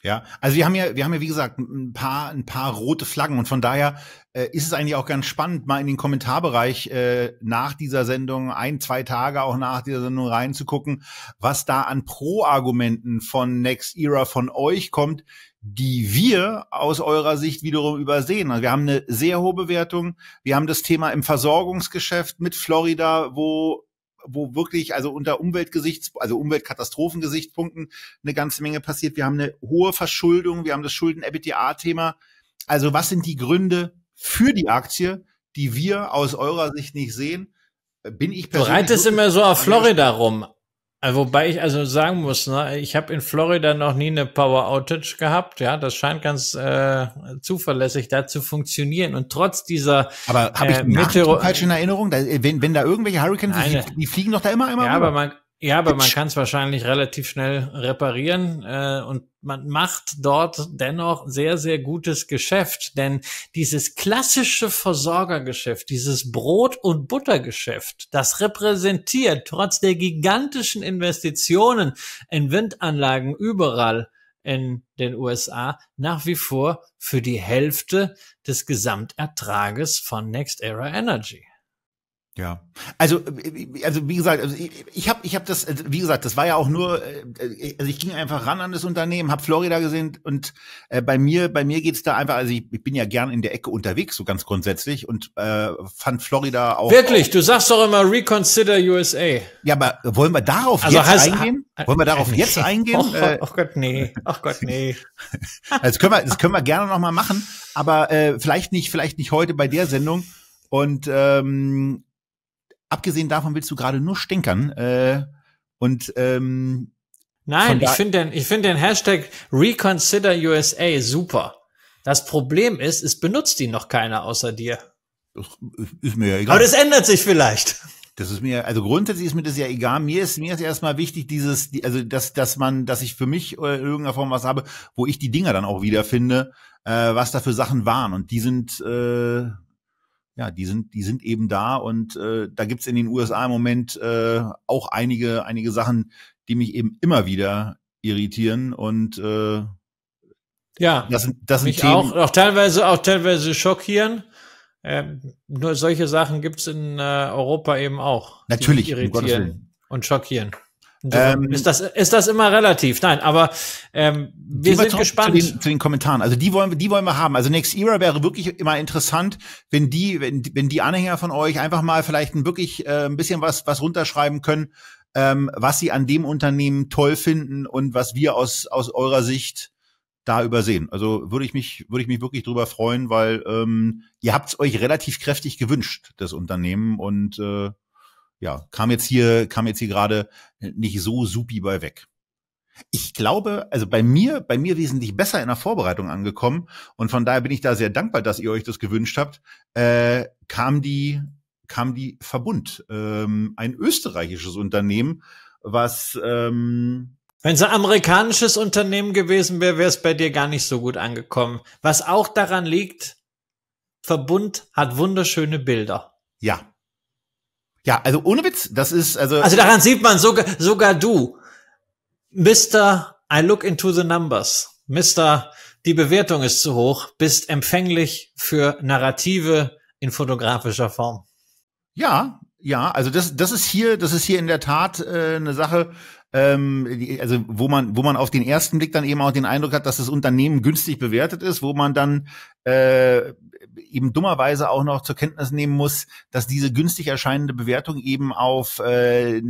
Ja, also wir haben ja, wir haben ja wie gesagt ein paar, ein paar rote Flaggen und von daher äh, ist es eigentlich auch ganz spannend, mal in den Kommentarbereich äh, nach dieser Sendung ein, zwei Tage auch nach dieser Sendung reinzugucken, was da an Pro-Argumenten von Next Era von euch kommt, die wir aus eurer Sicht wiederum übersehen. Also wir haben eine sehr hohe Bewertung. Wir haben das Thema im Versorgungsgeschäft mit Florida, wo wo wirklich also unter Umweltgesichts also Umweltkatastrophengesichtspunkten eine ganze Menge passiert. Wir haben eine hohe Verschuldung, wir haben das Schulden EBITDA Thema. Also was sind die Gründe für die Aktie, die wir aus eurer Sicht nicht sehen? Bin ich persönlich Du reitest so immer so auf Florida rum. Äh, wobei ich also sagen muss, ne, ich habe in Florida noch nie eine Power Outage gehabt. Ja, das scheint ganz äh, zuverlässig da zu funktionieren. Und trotz dieser aber habe ich äh, Meteor falsch in Erinnerung, da, äh, wenn, wenn da irgendwelche Hurricanes, sind, die, fliegen doch da immer immer. Ja, rüber. aber man ja, aber man kann es wahrscheinlich relativ schnell reparieren äh, und man macht dort dennoch sehr, sehr gutes Geschäft, denn dieses klassische Versorgergeschäft, dieses Brot- und Buttergeschäft, das repräsentiert trotz der gigantischen Investitionen in Windanlagen überall in den USA nach wie vor für die Hälfte des Gesamtertrages von Next Era Energy. Ja, also äh, also wie gesagt, also ich, ich habe ich habe das also, wie gesagt, das war ja auch nur äh, also ich ging einfach ran an das Unternehmen, habe Florida gesehen und äh, bei mir bei mir geht's da einfach also ich, ich, bin ja gern in der Ecke unterwegs so ganz grundsätzlich und äh, fand Florida auch Wirklich, auch, du sagst doch immer reconsider USA. Ja, aber wollen wir darauf also jetzt heißt, eingehen? Wollen wir darauf nee. jetzt oh, eingehen? Oh, oh, Gott, nee. Oh Gott, nee. Also, das können wir das können wir gerne noch mal machen, aber äh, vielleicht nicht vielleicht nicht heute bei der Sendung. Und ähm, abgesehen davon willst du gerade nur stinkern. Äh, und ähm, Nein, ich finde den, ich finde den Hashtag Reconsider USA super. Das Problem ist, es benutzt ihn noch keiner außer dir. Ist mir ja egal. Aber das ändert sich vielleicht. Das ist mir, also grundsätzlich ist mir das ja egal. Mir ist, mir ist erstmal wichtig, dieses, also, dass, dass man, dass ich für mich äh, in irgendeiner Form was habe, wo ich die Dinger dann auch wiederfinde, äh, was da für Sachen waren. Und die sind, äh, ja, die sind, die sind eben da und äh, da gibt's in den USA im Moment äh, auch einige, einige Sachen, die mich eben immer wieder irritieren und äh, ja, das sind, das sind mich Themen, auch, auch teilweise, auch teilweise schockieren. Ähm, nur solche Sachen gibt's in äh, Europa eben auch. Natürlich, irritieren um und schockieren. Ähm, ist, das, ist das immer relativ? Nein, aber ähm, wir sind gespannt. Zu den, zu den, Kommentaren. Also die wollen, die wollen wir haben. Also Next Era wäre wirklich immer interessant, wenn die, wenn, wenn die Anhänger von euch einfach mal vielleicht ein wirklich äh, ein bisschen was, was runterschreiben können, ähm, was sie an dem Unternehmen toll finden und was wir aus, aus eurer Sicht da übersehen. Also würde ich mich, würde ich mich wirklich drüber freuen, weil ähm, ihr habt es euch relativ kräftig gewünscht, das Unternehmen. Und äh, ja, kam jetzt hier, kam jetzt hier gerade nicht so supi bei weg. Ich glaube, also bei mir, bei mir wesentlich besser in der Vorbereitung angekommen und von daher bin ich da sehr dankbar, dass ihr euch das gewünscht habt. Äh, kam die, kam die Verbund, ähm, ein österreichisches Unternehmen, was ähm, wenn es ein amerikanisches Unternehmen gewesen wäre, wäre es bei dir gar nicht so gut angekommen. Was auch daran liegt, Verbund hat wunderschöne Bilder. Ja, ja, also ohne Witz, das ist also. Also daran sieht man sogar, sogar du, Mr. I look into the numbers, Mr. Die Bewertung ist zu hoch, bist empfänglich für Narrative in fotografischer Form. Ja, ja, also das, das ist hier, das ist hier in der Tat äh, eine Sache, ähm, also wo man, wo man auf den ersten Blick dann eben auch den Eindruck hat, dass das Unternehmen günstig bewertet ist, wo man dann äh, eben dummerweise auch noch zur Kenntnis nehmen muss, dass diese günstig erscheinende Bewertung eben auf äh,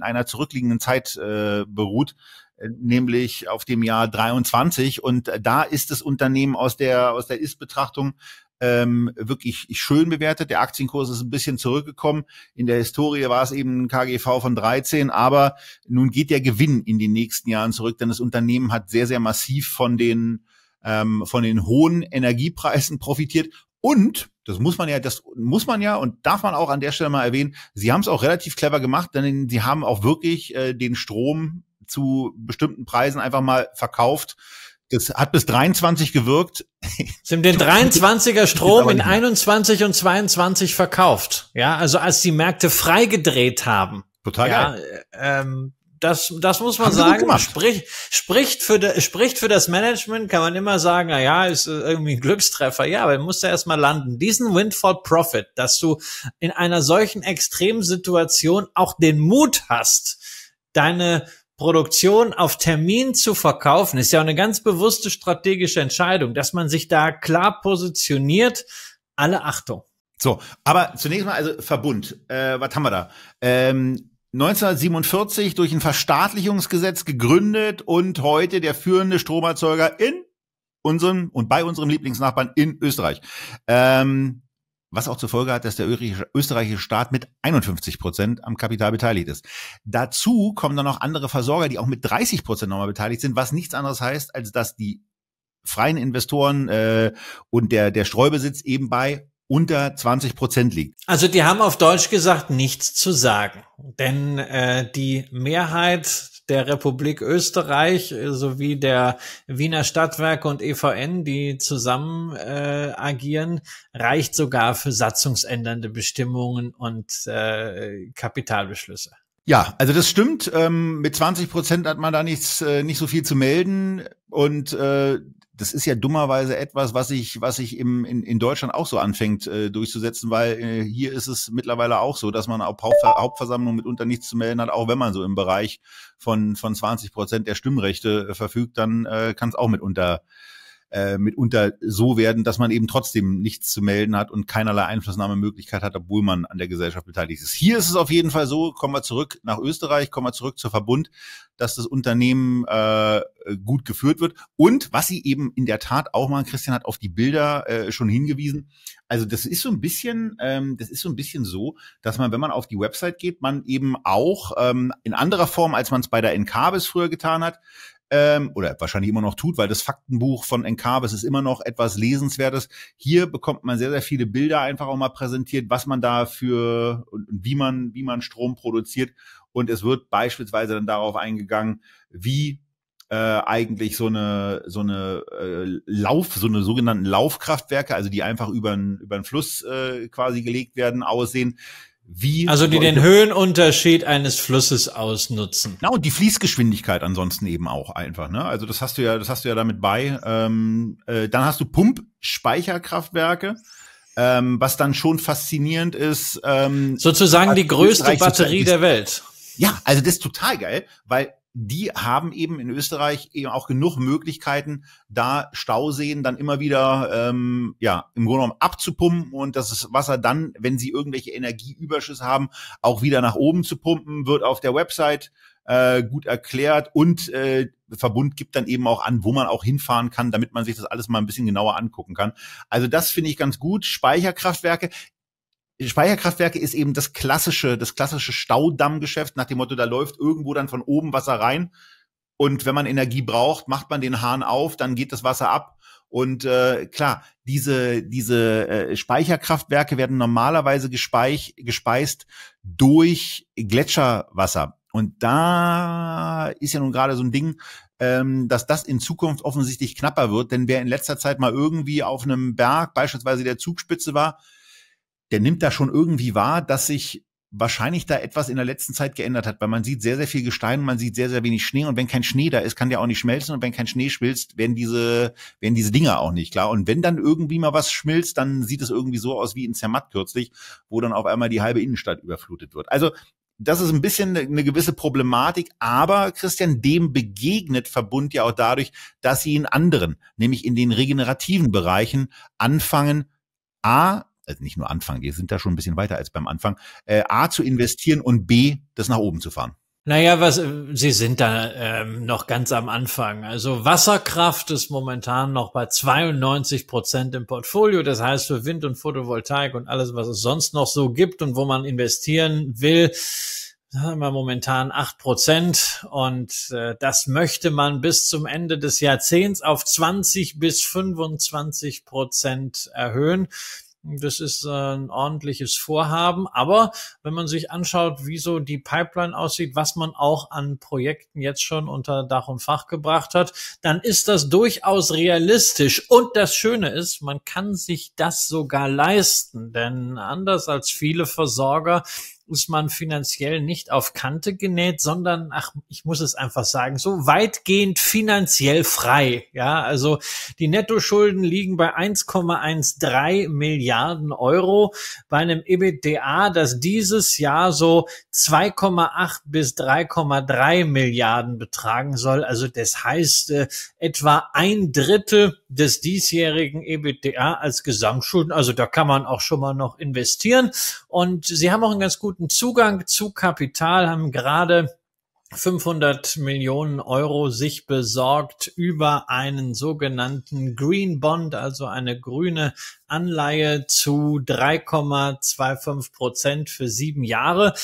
einer zurückliegenden Zeit äh, beruht äh, nämlich auf dem Jahr 23 und äh, da ist das Unternehmen aus der aus der Ist-Betrachtung ähm, wirklich schön bewertet. Der Aktienkurs ist ein bisschen zurückgekommen. In der Historie war es eben ein KGV von 13, aber nun geht der Gewinn in den nächsten Jahren zurück, denn das Unternehmen hat sehr, sehr massiv von den ähm, von den hohen Energiepreisen profitiert und das muss man ja, das muss man ja und darf man auch an der Stelle mal erwähnen. Sie haben es auch relativ clever gemacht, denn sie haben auch wirklich äh, den Strom zu bestimmten Preisen einfach mal verkauft. Das hat bis 23 gewirkt. Sie haben den 23er Strom in 21 und 22 verkauft. Ja, also als die Märkte freigedreht haben. Total ja, geil. Äh, ähm, das, das muss man Haben sagen, sprich, spricht, für de, spricht für das Management, kann man immer sagen, na ja, ist äh, irgendwie ein Glückstreffer. Ja, aber muss ja erstmal landen. Diesen Windfall Profit, dass du in einer solchen Extremsituation auch den Mut hast, deine Produktion auf Termin zu verkaufen, ist ja auch eine ganz bewusste strategische Entscheidung, dass man sich da klar positioniert. Alle Achtung. So, aber zunächst mal also Verbund. Äh, was haben wir da? Ähm 1947 durch ein Verstaatlichungsgesetz gegründet und heute der führende Stromerzeuger in unserem und bei unserem Lieblingsnachbarn in Österreich. Ähm, was auch zur Folge hat, dass der österreichische Staat mit 51 Prozent am Kapital beteiligt ist. Dazu kommen dann noch andere Versorger, die auch mit 30 Prozent nochmal beteiligt sind, was nichts anderes heißt, als dass die freien Investoren äh, und der, der Streubesitz eben bei unter 20 Prozent liegt. Also die haben auf Deutsch gesagt nichts zu sagen, denn äh, die Mehrheit der Republik Österreich äh, sowie der Wiener Stadtwerke und EVN, die zusammen äh, agieren, reicht sogar für satzungsändernde Bestimmungen und äh, Kapitalbeschlüsse. Ja, also das stimmt. Ähm, mit 20 Prozent hat man da nichts, äh, nicht so viel zu melden. Und äh, das ist ja dummerweise etwas, was sich was ich im, in, in Deutschland auch so anfängt äh, durchzusetzen, weil äh, hier ist es mittlerweile auch so, dass man auf Hauptversammlung mitunter nichts zu melden hat, auch wenn man so im Bereich von, von 20 Prozent der Stimmrechte äh, verfügt, dann äh, kann es auch mitunter äh, mitunter so werden, dass man eben trotzdem nichts zu melden hat und keinerlei Einflussnahmemöglichkeit hat, obwohl man an der Gesellschaft beteiligt ist. Hier ist es auf jeden Fall so, kommen wir zurück nach Österreich, kommen wir zurück zur Verbund, dass das Unternehmen äh, gut geführt wird. Und was sie eben in der Tat auch machen, Christian hat auf die Bilder äh, schon hingewiesen. Also das ist so ein bisschen, ähm, das ist so ein bisschen so, dass man, wenn man auf die Website geht, man eben auch ähm, in anderer Form, als man es bei der Encarvis früher getan hat, ähm, oder wahrscheinlich immer noch tut, weil das Faktenbuch von Encarves ist immer noch etwas Lesenswertes. Hier bekommt man sehr, sehr viele Bilder einfach auch mal präsentiert, was man da für und wie man, wie man Strom produziert. Und es wird beispielsweise dann darauf eingegangen, wie äh, eigentlich so eine so eine äh, Lauf, so eine sogenannten Laufkraftwerke, also die einfach über einen über einen Fluss äh, quasi gelegt werden, aussehen wie. Also die den Höhenunterschied eines Flusses ausnutzen. Na, und die Fließgeschwindigkeit ansonsten eben auch einfach, ne? Also das hast du ja, das hast du ja damit bei. Ähm, äh, dann hast du Pumpspeicherkraftwerke. Ähm, was dann schon faszinierend ist. Ähm, Sozusagen die größte Batterie der Welt. Ja, also das ist total geil, weil die haben eben in Österreich eben auch genug Möglichkeiten, da Stauseen dann immer wieder ähm, ja im Grunde genommen abzupumpen und das Wasser dann, wenn sie irgendwelche Energieüberschüsse haben, auch wieder nach oben zu pumpen, wird auf der Website äh, gut erklärt und äh, Verbund gibt dann eben auch an, wo man auch hinfahren kann, damit man sich das alles mal ein bisschen genauer angucken kann. Also das finde ich ganz gut. Speicherkraftwerke. Speicherkraftwerke ist eben das klassische, das klassische Staudammgeschäft nach dem Motto, da läuft irgendwo dann von oben Wasser rein. Und wenn man Energie braucht, macht man den Hahn auf, dann geht das Wasser ab. Und äh, klar, diese, diese äh, Speicherkraftwerke werden normalerweise gespeich, gespeist durch Gletscherwasser. Und da ist ja nun gerade so ein Ding, ähm, dass das in Zukunft offensichtlich knapper wird. Denn wer in letzter Zeit mal irgendwie auf einem Berg, beispielsweise der Zugspitze war, der nimmt da schon irgendwie wahr, dass sich wahrscheinlich da etwas in der letzten Zeit geändert hat, weil man sieht sehr, sehr viel Gestein, man sieht sehr, sehr wenig Schnee und wenn kein Schnee da ist, kann der auch nicht schmelzen und wenn kein Schnee schmilzt, werden diese, werden diese Dinger auch nicht klar. Und wenn dann irgendwie mal was schmilzt, dann sieht es irgendwie so aus wie in Zermatt kürzlich, wo dann auf einmal die halbe Innenstadt überflutet wird. Also das ist ein bisschen ne, eine gewisse Problematik, aber Christian, dem begegnet Verbund ja auch dadurch, dass sie in anderen, nämlich in den regenerativen Bereichen anfangen, A, also nicht nur Anfang, die sind da schon ein bisschen weiter als beim Anfang, äh, A zu investieren und B, das nach oben zu fahren? Naja, was, äh, sie sind da ähm, noch ganz am Anfang. Also Wasserkraft ist momentan noch bei 92 Prozent im Portfolio. Das heißt, für Wind und Photovoltaik und alles, was es sonst noch so gibt und wo man investieren will, haben wir momentan acht Prozent. Und äh, das möchte man bis zum Ende des Jahrzehnts auf 20 bis 25 Prozent erhöhen. Das ist äh, ein ordentliches Vorhaben. Aber wenn man sich anschaut, wie so die Pipeline aussieht, was man auch an Projekten jetzt schon unter Dach und Fach gebracht hat, dann ist das durchaus realistisch. Und das Schöne ist, man kann sich das sogar leisten. Denn anders als viele Versorger ist man finanziell nicht auf Kante genäht, sondern, ach, ich muss es einfach sagen, so weitgehend finanziell frei. Ja, also die Nettoschulden liegen bei 1,13 Milliarden Euro bei einem EBITDA, das dieses Jahr so 2,8 bis 3,3 Milliarden betragen soll. Also das heißt äh, etwa ein Drittel des diesjährigen EBITDA als Gesamtschulden. Also da kann man auch schon mal noch investieren. Und sie haben auch einen ganz guten guten Zugang zu Kapital, haben gerade 500 Millionen Euro sich besorgt über einen sogenannten Green Bond, also eine grüne Anleihe zu 3,25 Prozent für sieben Jahre,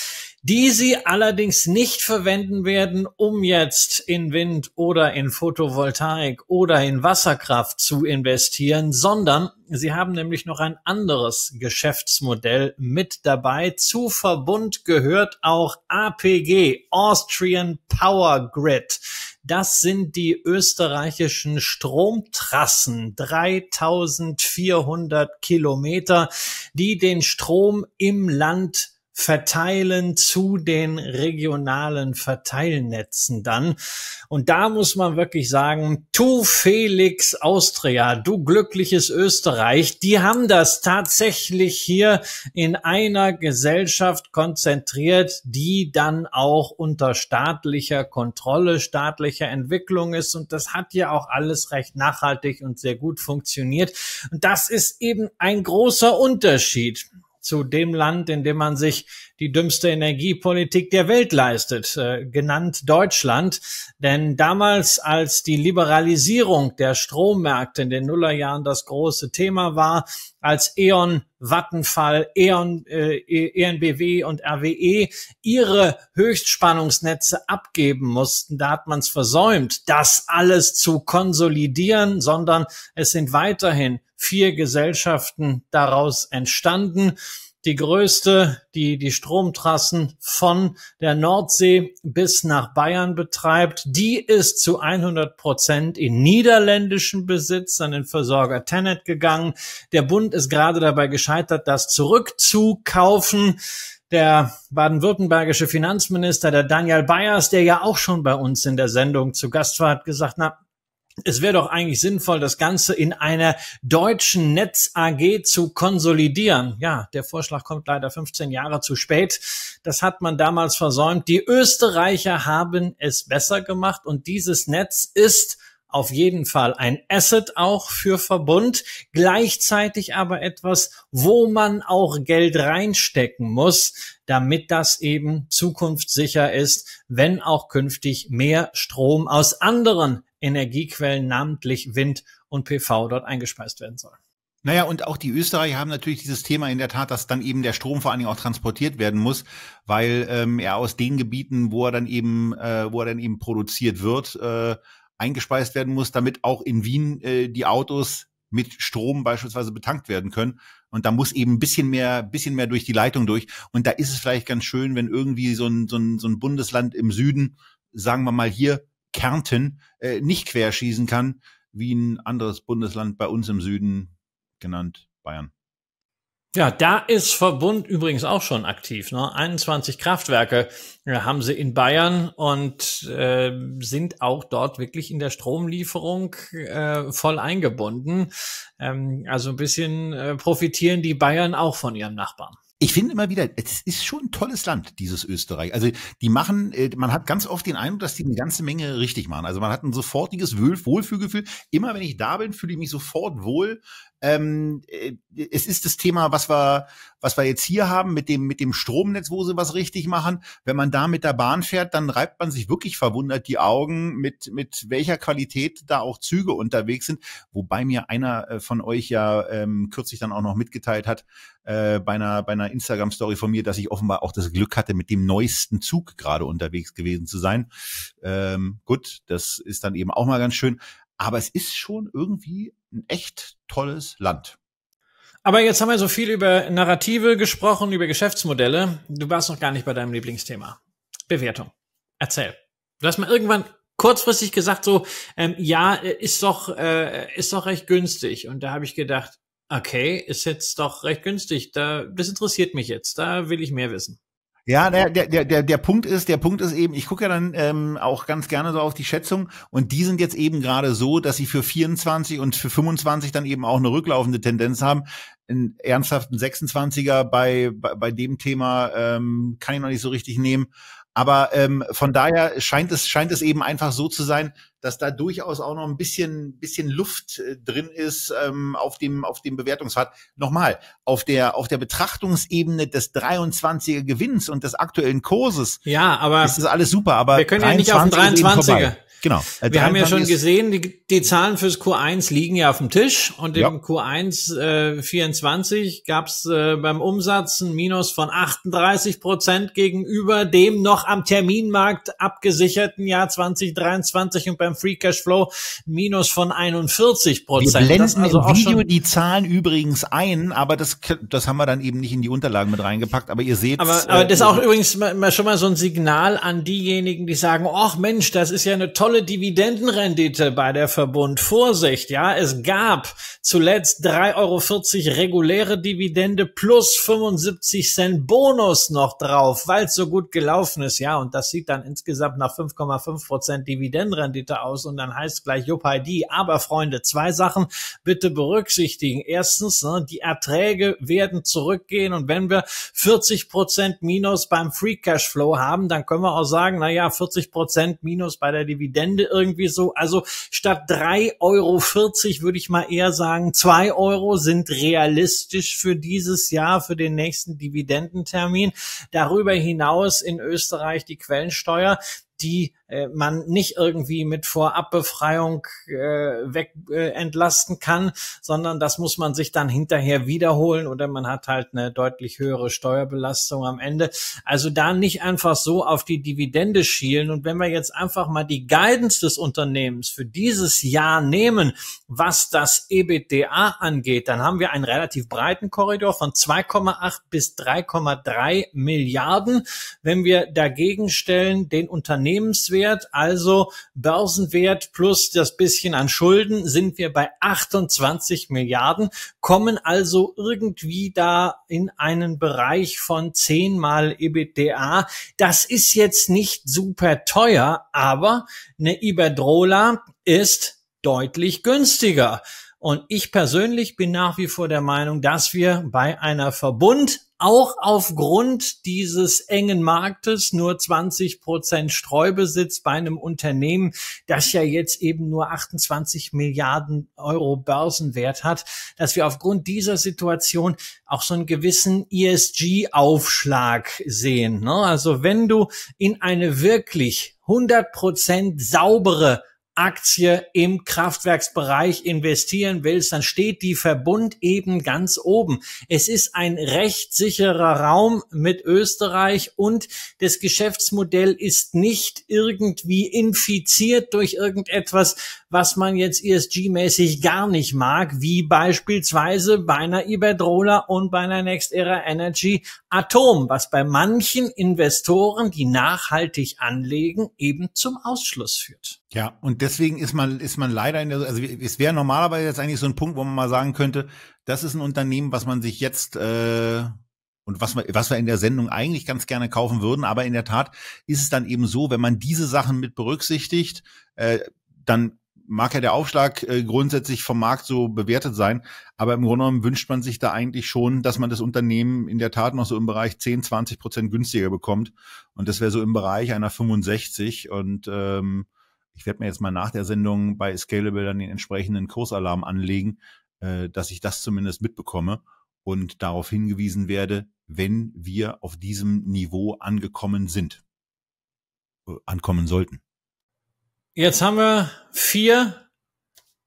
die sie allerdings nicht verwenden werden, um jetzt in Wind oder in Photovoltaik oder in Wasserkraft zu investieren, sondern sie haben nämlich noch ein anderes Geschäftsmodell mit dabei. Zu Verbund gehört auch APG, Austrian Power Grid. Das sind die österreichischen Stromtrassen, 3400 Kilometer, die den Strom im Land verteilen zu den regionalen Verteilnetzen dann. Und da muss man wirklich sagen, tu Felix Austria, du glückliches Österreich, die haben das tatsächlich hier in einer Gesellschaft konzentriert, die dann auch unter staatlicher Kontrolle, staatlicher Entwicklung ist. Und das hat ja auch alles recht nachhaltig und sehr gut funktioniert. Und das ist eben ein großer Unterschied zu dem Land, in dem man sich die dümmste Energiepolitik der Welt leistet, äh, genannt Deutschland. Denn damals, als die Liberalisierung der Strommärkte in den Nullerjahren das große Thema war, als E.ON, Vattenfall, E.ON, äh, ENBW e und RWE ihre Höchstspannungsnetze abgeben mussten. Da hat man es versäumt, das alles zu konsolidieren, sondern es sind weiterhin vier Gesellschaften daraus entstanden die größte, die die Stromtrassen von der Nordsee bis nach Bayern betreibt. Die ist zu 100 Prozent in niederländischen Besitz an den Versorger Tenet gegangen. Der Bund ist gerade dabei gescheitert, das zurückzukaufen. Der baden-württembergische Finanzminister, der Daniel Bayers, der ja auch schon bei uns in der Sendung zu Gast war, hat gesagt, na, es wäre doch eigentlich sinnvoll, das Ganze in einer deutschen Netz AG zu konsolidieren. Ja, der Vorschlag kommt leider 15 Jahre zu spät. Das hat man damals versäumt. Die Österreicher haben es besser gemacht und dieses Netz ist auf jeden Fall ein Asset auch für Verbund, gleichzeitig aber etwas, wo man auch Geld reinstecken muss, damit das eben zukunftssicher ist, wenn auch künftig mehr Strom aus anderen Energiequellen, namentlich Wind und PV, dort eingespeist werden sollen. Naja, und auch die Österreicher haben natürlich dieses Thema in der Tat, dass dann eben der Strom vor allen Dingen auch transportiert werden muss, weil ähm, er aus den Gebieten, wo er dann eben, äh, wo er dann eben produziert wird, äh, eingespeist werden muss, damit auch in Wien äh, die Autos mit Strom beispielsweise betankt werden können. Und da muss eben ein bisschen mehr, bisschen mehr durch die Leitung durch. Und da ist es vielleicht ganz schön, wenn irgendwie so ein, so ein, so ein Bundesland im Süden, sagen wir mal hier, Kärnten äh, nicht querschießen kann, wie ein anderes Bundesland bei uns im Süden genannt, Bayern. Ja, da ist Verbund übrigens auch schon aktiv. Ne? 21 Kraftwerke äh, haben sie in Bayern und äh, sind auch dort wirklich in der Stromlieferung äh, voll eingebunden. Ähm, also ein bisschen äh, profitieren die Bayern auch von ihrem Nachbarn ich finde immer wieder, es ist schon ein tolles Land, dieses Österreich. Also die machen, äh, man hat ganz oft den Eindruck, dass die eine ganze Menge richtig machen. Also man hat ein sofortiges Wohlfühlgefühl. Immer wenn ich da bin, fühle ich mich sofort wohl. Ähm, äh, es ist das Thema, was wir, was wir jetzt hier haben mit dem, mit dem Stromnetz, wo sie was richtig machen. Wenn man da mit der Bahn fährt, dann reibt man sich wirklich verwundert die Augen, mit, mit welcher Qualität da auch Züge unterwegs sind. Wobei mir einer äh, von euch ja ähm, kürzlich dann auch noch mitgeteilt hat, äh, bei einer, bei einer Instagram-Story von mir, dass ich offenbar auch das Glück hatte, mit dem neuesten Zug gerade unterwegs gewesen zu sein. Ähm, gut, das ist dann eben auch mal ganz schön. Aber es ist schon irgendwie ein echt tolles Land. Aber jetzt haben wir so viel über Narrative gesprochen, über Geschäftsmodelle. Du warst noch gar nicht bei deinem Lieblingsthema. Bewertung. Erzähl. Du hast mal irgendwann kurzfristig gesagt so, ähm, ja, äh, ist doch, äh, ist doch recht günstig. Und da habe ich gedacht, Okay, ist jetzt doch recht günstig. Da, das interessiert mich jetzt. Da will ich mehr wissen. Ja, der, der, der, der Punkt ist, der Punkt ist eben, ich gucke ja dann ähm, auch ganz gerne so auf die Schätzung und die sind jetzt eben gerade so, dass sie für 24 und für 25 dann eben auch eine rücklaufende Tendenz haben. Einen ernsthaften 26er bei, bei, bei dem Thema ähm, kann ich noch nicht so richtig nehmen. Aber ähm, von daher scheint es, scheint es eben einfach so zu sein, dass da durchaus auch noch ein bisschen, bisschen Luft äh, drin ist ähm, auf dem, auf dem Bewertungspfad. Nochmal, auf der, auf der Betrachtungsebene des 23er Gewinns und des aktuellen Kurses. Ja, aber. Ist das alles super, aber. Wir können ja nicht auf den 23er. Genau. Als äh, wir haben ja schon gesehen, die, die, Zahlen fürs Q1 liegen ja auf dem Tisch und ja. im Q1 äh, 24 gab es äh, beim Umsatz ein Minus von 38 Prozent gegenüber dem noch am Terminmarkt abgesicherten Jahr 2023 und beim Free Cash Flow ein Minus von 41 Prozent. Wir blenden also im Video die Zahlen übrigens ein, aber das, das haben wir dann eben nicht in die Unterlagen mit reingepackt, aber ihr seht. Aber, aber das ist äh, auch übrigens mal, mal schon mal so ein Signal an diejenigen, die sagen, ach Mensch, das ist ja eine tolle tolle Dividendenrendite bei der Verbund. Vorsicht, ja, es gab zuletzt 3,40 Euro reguläre Dividende plus 75 Cent Bonus noch drauf, weil es so gut gelaufen ist, ja, und das sieht dann insgesamt nach 5,5 Prozent Dividendenrendite aus und dann heißt gleich Jupp Aber Freunde, zwei Sachen bitte berücksichtigen. Erstens, ne, die Erträge werden zurückgehen und wenn wir 40 Prozent Minus beim Free Cash Flow haben, dann können wir auch sagen, na 40 Prozent Minus bei der Dividende Dividende irgendwie so. Also statt 3,40 Euro würde ich mal eher sagen, 2 Euro sind realistisch für dieses Jahr, für den nächsten Dividendentermin. Darüber hinaus in Österreich die Quellensteuer, die äh, man nicht irgendwie mit Vorabbefreiung äh, weg äh, entlasten kann, sondern das muss man sich dann hinterher wiederholen oder man hat halt eine deutlich höhere Steuerbelastung am Ende. Also da nicht einfach so auf die Dividende schielen. Und wenn wir jetzt einfach mal die Guidance des Unternehmens für dieses Jahr nehmen, was das EBDA angeht, dann haben wir einen relativ breiten Korridor von 2,8 bis 3,3 Milliarden. Wenn wir dagegen stellen den Unternehmenswert Börsenwert, also Börsenwert plus das bisschen an Schulden, sind wir bei 28 Milliarden, kommen also irgendwie da in einen Bereich von 10 mal EBITDA. Das ist jetzt nicht super teuer, aber eine Iberdrola ist deutlich günstiger. Und ich persönlich bin nach wie vor der Meinung, dass wir bei einer Verbund auch aufgrund dieses engen Marktes nur 20 Prozent Streubesitz bei einem Unternehmen, das ja jetzt eben nur 28 Milliarden Euro Börsenwert hat, dass wir aufgrund dieser Situation auch so einen gewissen ESG-Aufschlag sehen. Ne? Also wenn du in eine wirklich 100 Prozent saubere Aktie im Kraftwerksbereich investieren willst, dann steht die Verbund eben ganz oben. Es ist ein rechtssicherer Raum mit Österreich und das Geschäftsmodell ist nicht irgendwie infiziert durch irgendetwas, was man jetzt ESG-mäßig gar nicht mag, wie beispielsweise bei einer Iberdrola und bei einer NextEra Energy Atom, was bei manchen Investoren, die nachhaltig anlegen, eben zum Ausschluss führt. Ja, und deswegen ist man, ist man leider in der, also es wäre normalerweise jetzt eigentlich so ein Punkt, wo man mal sagen könnte, das ist ein Unternehmen, was man sich jetzt äh, und was wir, was wir in der Sendung eigentlich ganz gerne kaufen würden, aber in der Tat ist es dann eben so, wenn man diese Sachen mit berücksichtigt, äh, dann mag ja der Aufschlag äh, grundsätzlich vom Markt so bewertet sein, aber im Grunde genommen wünscht man sich da eigentlich schon, dass man das Unternehmen in der Tat noch so im Bereich 10, 20 Prozent günstiger bekommt. Und das wäre so im Bereich einer 65. Und ähm, ich werde mir jetzt mal nach der Sendung bei Scalable dann den entsprechenden Kursalarm anlegen, äh, dass ich das zumindest mitbekomme und darauf hingewiesen werde, wenn wir auf diesem Niveau angekommen sind, äh, ankommen sollten. Jetzt haben wir vier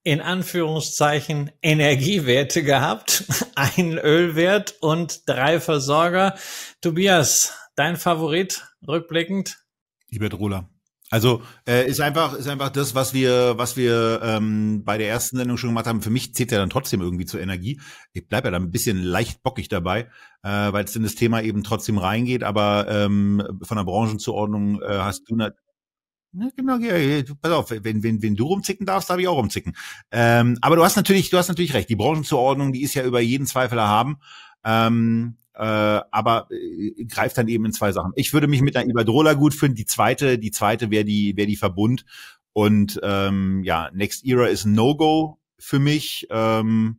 in Anführungszeichen Energiewerte gehabt, einen Ölwert und drei Versorger. Tobias, dein Favorit rückblickend? Ich Iberdrola. Also äh, ist einfach ist einfach das, was wir was wir ähm, bei der ersten Sendung schon gemacht haben. Für mich zählt ja dann trotzdem irgendwie zur Energie. Ich bleibe ja da ein bisschen leicht bockig dabei, äh, weil es in das Thema eben trotzdem reingeht. Aber ähm, von der Branchenzuordnung äh, hast du Ne, genau, ja, pass auf, wenn, wenn, wenn du rumzicken darfst, darf ich auch rumzicken. Ähm, aber du hast natürlich, du hast natürlich recht. Die Branchenzuordnung, die ist ja über jeden Zweifel erhaben. Ähm, äh, aber äh, greift dann eben in zwei Sachen. Ich würde mich mit einer Iberdrola gut finden. Die zweite, die zweite wäre die, wäre die Verbund. Und ähm, ja, Next Era ist ein No-Go für mich. Ähm,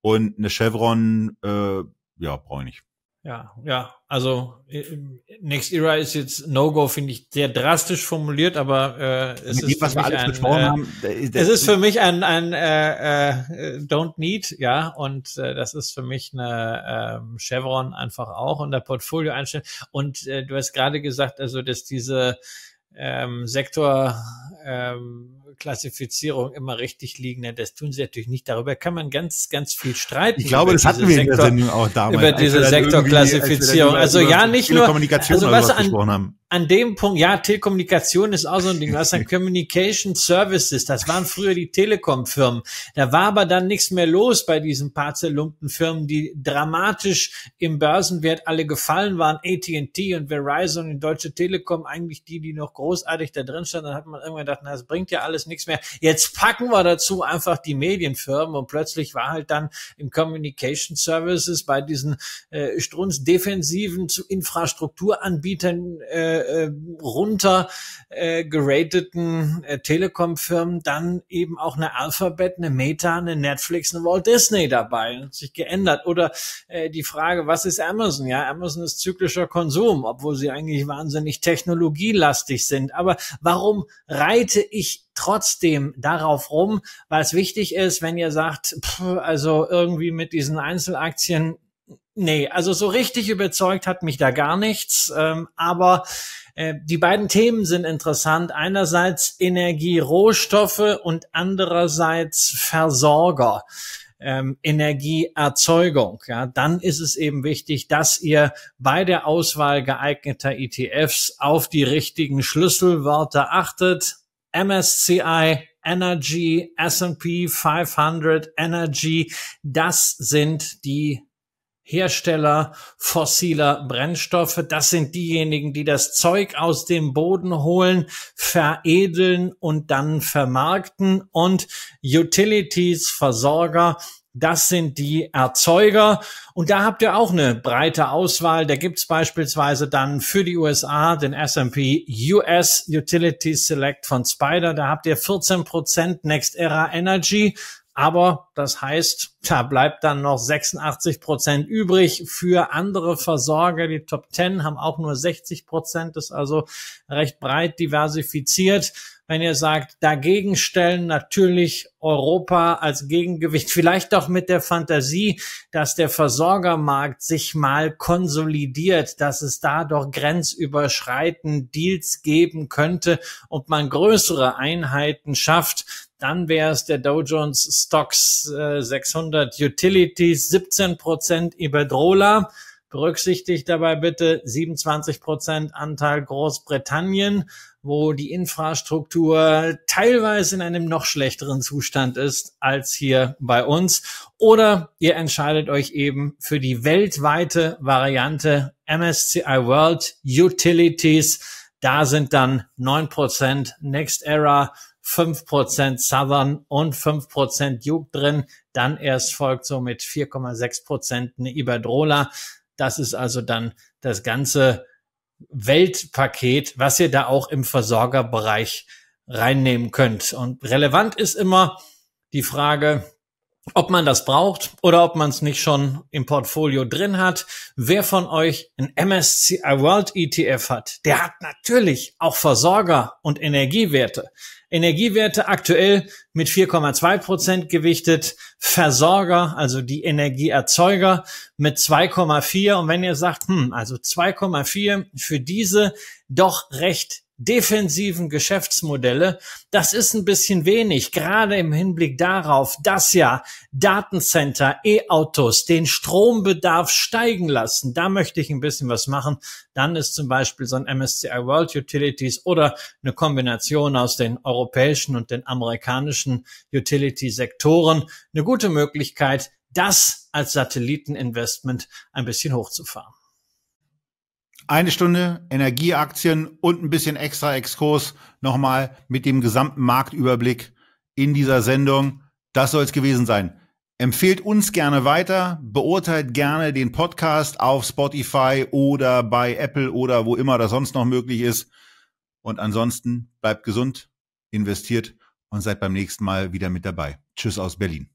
und eine Chevron, äh, ja, brauche ich nicht. Ja, ja, also äh, ähm, Next Era ist jetzt No-Go, finde ich, sehr drastisch formuliert, aber äh, es ist äh, es ist für mich ein, ein äh, äh, Don't Need, ja, und äh, das ist für mich eine äh, Chevron einfach auch und der Portfolio einstellen. Und äh, du hast gerade gesagt, also dass diese ähm, Sektor ähm, Klassifizierung immer richtig liegen. Denn ne? das tun sie natürlich nicht. Darüber kann man ganz, ganz viel streiten. Ich glaube, das hatten wir in der Sendung auch damals. Über diese Sektorklassifizierung. Also ja, nicht nur. Also was an, haben an dem Punkt, ja, Telekommunikation ist auch so ein Ding. Was dann Communication Services, das waren früher die Telekom-Firmen. Da war aber dann nichts mehr los bei diesen paar zerlumpten Firmen, die dramatisch im Börsenwert alle gefallen waren. AT&T und Verizon und Deutsche Telekom, eigentlich die, die noch großartig da drin standen. Dann hat man irgendwann gedacht, na, das bringt ja alles nichts mehr. Jetzt packen wir dazu einfach die Medienfirmen und plötzlich war halt dann im Communication Services bei diesen äh, strunzdefensiven zu Infrastrukturanbietern äh, äh, runter äh, gerateten äh, Telekom-Firmen dann eben auch eine Alphabet, eine Meta, eine Netflix, eine Walt Disney dabei und sich geändert. Oder äh, die Frage, was ist Amazon? Ja, Amazon ist zyklischer Konsum, obwohl sie eigentlich wahnsinnig technologielastig sind. Aber warum reite ich trotzdem darauf rum, weil es wichtig ist, wenn ihr sagt, pff, also irgendwie mit diesen Einzelaktien Nee, also so richtig überzeugt hat mich da gar nichts. Ähm, aber äh, die beiden Themen sind interessant. Einerseits Energierohstoffe und andererseits Versorger. Ähm, Energieerzeugung. Ja, dann ist es eben wichtig, dass ihr bei der Auswahl geeigneter ETFs auf die richtigen Schlüsselwörter achtet. MSCI, Energy, S&P 500, Energy, das sind die Hersteller fossiler Brennstoffe. Das sind diejenigen, die das Zeug aus dem Boden holen, veredeln und dann vermarkten. Und Utilities, Versorger, das sind die Erzeuger. Und da habt ihr auch eine breite Auswahl. Da gibt's beispielsweise dann für die USA den S&P US Utility Select von Spider. Da habt ihr 14% Next Era Energy, aber das heißt, da bleibt dann noch 86 Prozent übrig für andere Versorger. Die Top 10 haben auch nur 60 Prozent, ist also recht breit diversifiziert. Wenn ihr sagt, dagegen stellen natürlich Europa als Gegengewicht, vielleicht auch mit der Fantasie, dass der Versorgermarkt sich mal konsolidiert, dass es da doch grenzüberschreitend Deals geben könnte und man größere Einheiten schafft dann wäre es der Dow Jones Stocks äh, 600 Utilities 17 Prozent Iberdrola. Berücksichtigt dabei bitte 27 Prozent Anteil Großbritannien, wo die Infrastruktur teilweise in einem noch schlechteren Zustand ist als hier bei uns. Oder ihr entscheidet euch eben für die weltweite Variante MSCI World Utilities. Da sind dann 9 Prozent Next Era 5% Southern und 5% Duke drin. Dann erst folgt so mit 4,6% eine Iberdrola. Das ist also dann das ganze Weltpaket, was ihr da auch im Versorgerbereich reinnehmen könnt. Und relevant ist immer die Frage, ob man das braucht oder ob man es nicht schon im Portfolio drin hat. Wer von euch ein MSCI äh, World ETF hat, der hat natürlich auch Versorger und Energiewerte. Energiewerte aktuell mit 4,2 Prozent gewichtet, Versorger, also die Energieerzeuger mit 2,4. Und wenn ihr sagt, hm, also 2,4 für diese doch recht defensiven Geschäftsmodelle, das ist ein bisschen wenig, gerade im Hinblick darauf, dass ja Datencenter, E-Autos den Strombedarf steigen lassen. Da möchte ich ein bisschen was machen. Dann ist zum Beispiel so ein MSCI World Utilities oder eine Kombination aus den europäischen und den amerikanischen Utility-Sektoren eine gute Möglichkeit, das als Satelliteninvestment ein bisschen hochzufahren. Eine Stunde Energieaktien und ein bisschen extra Exkurs nochmal mit dem gesamten Marktüberblick in dieser Sendung. Das soll es gewesen sein. Empfehlt uns gerne weiter, beurteilt gerne den Podcast auf Spotify oder bei Apple oder wo immer das sonst noch möglich ist. Und ansonsten bleibt gesund, investiert und seid beim nächsten Mal wieder mit dabei. Tschüss aus Berlin.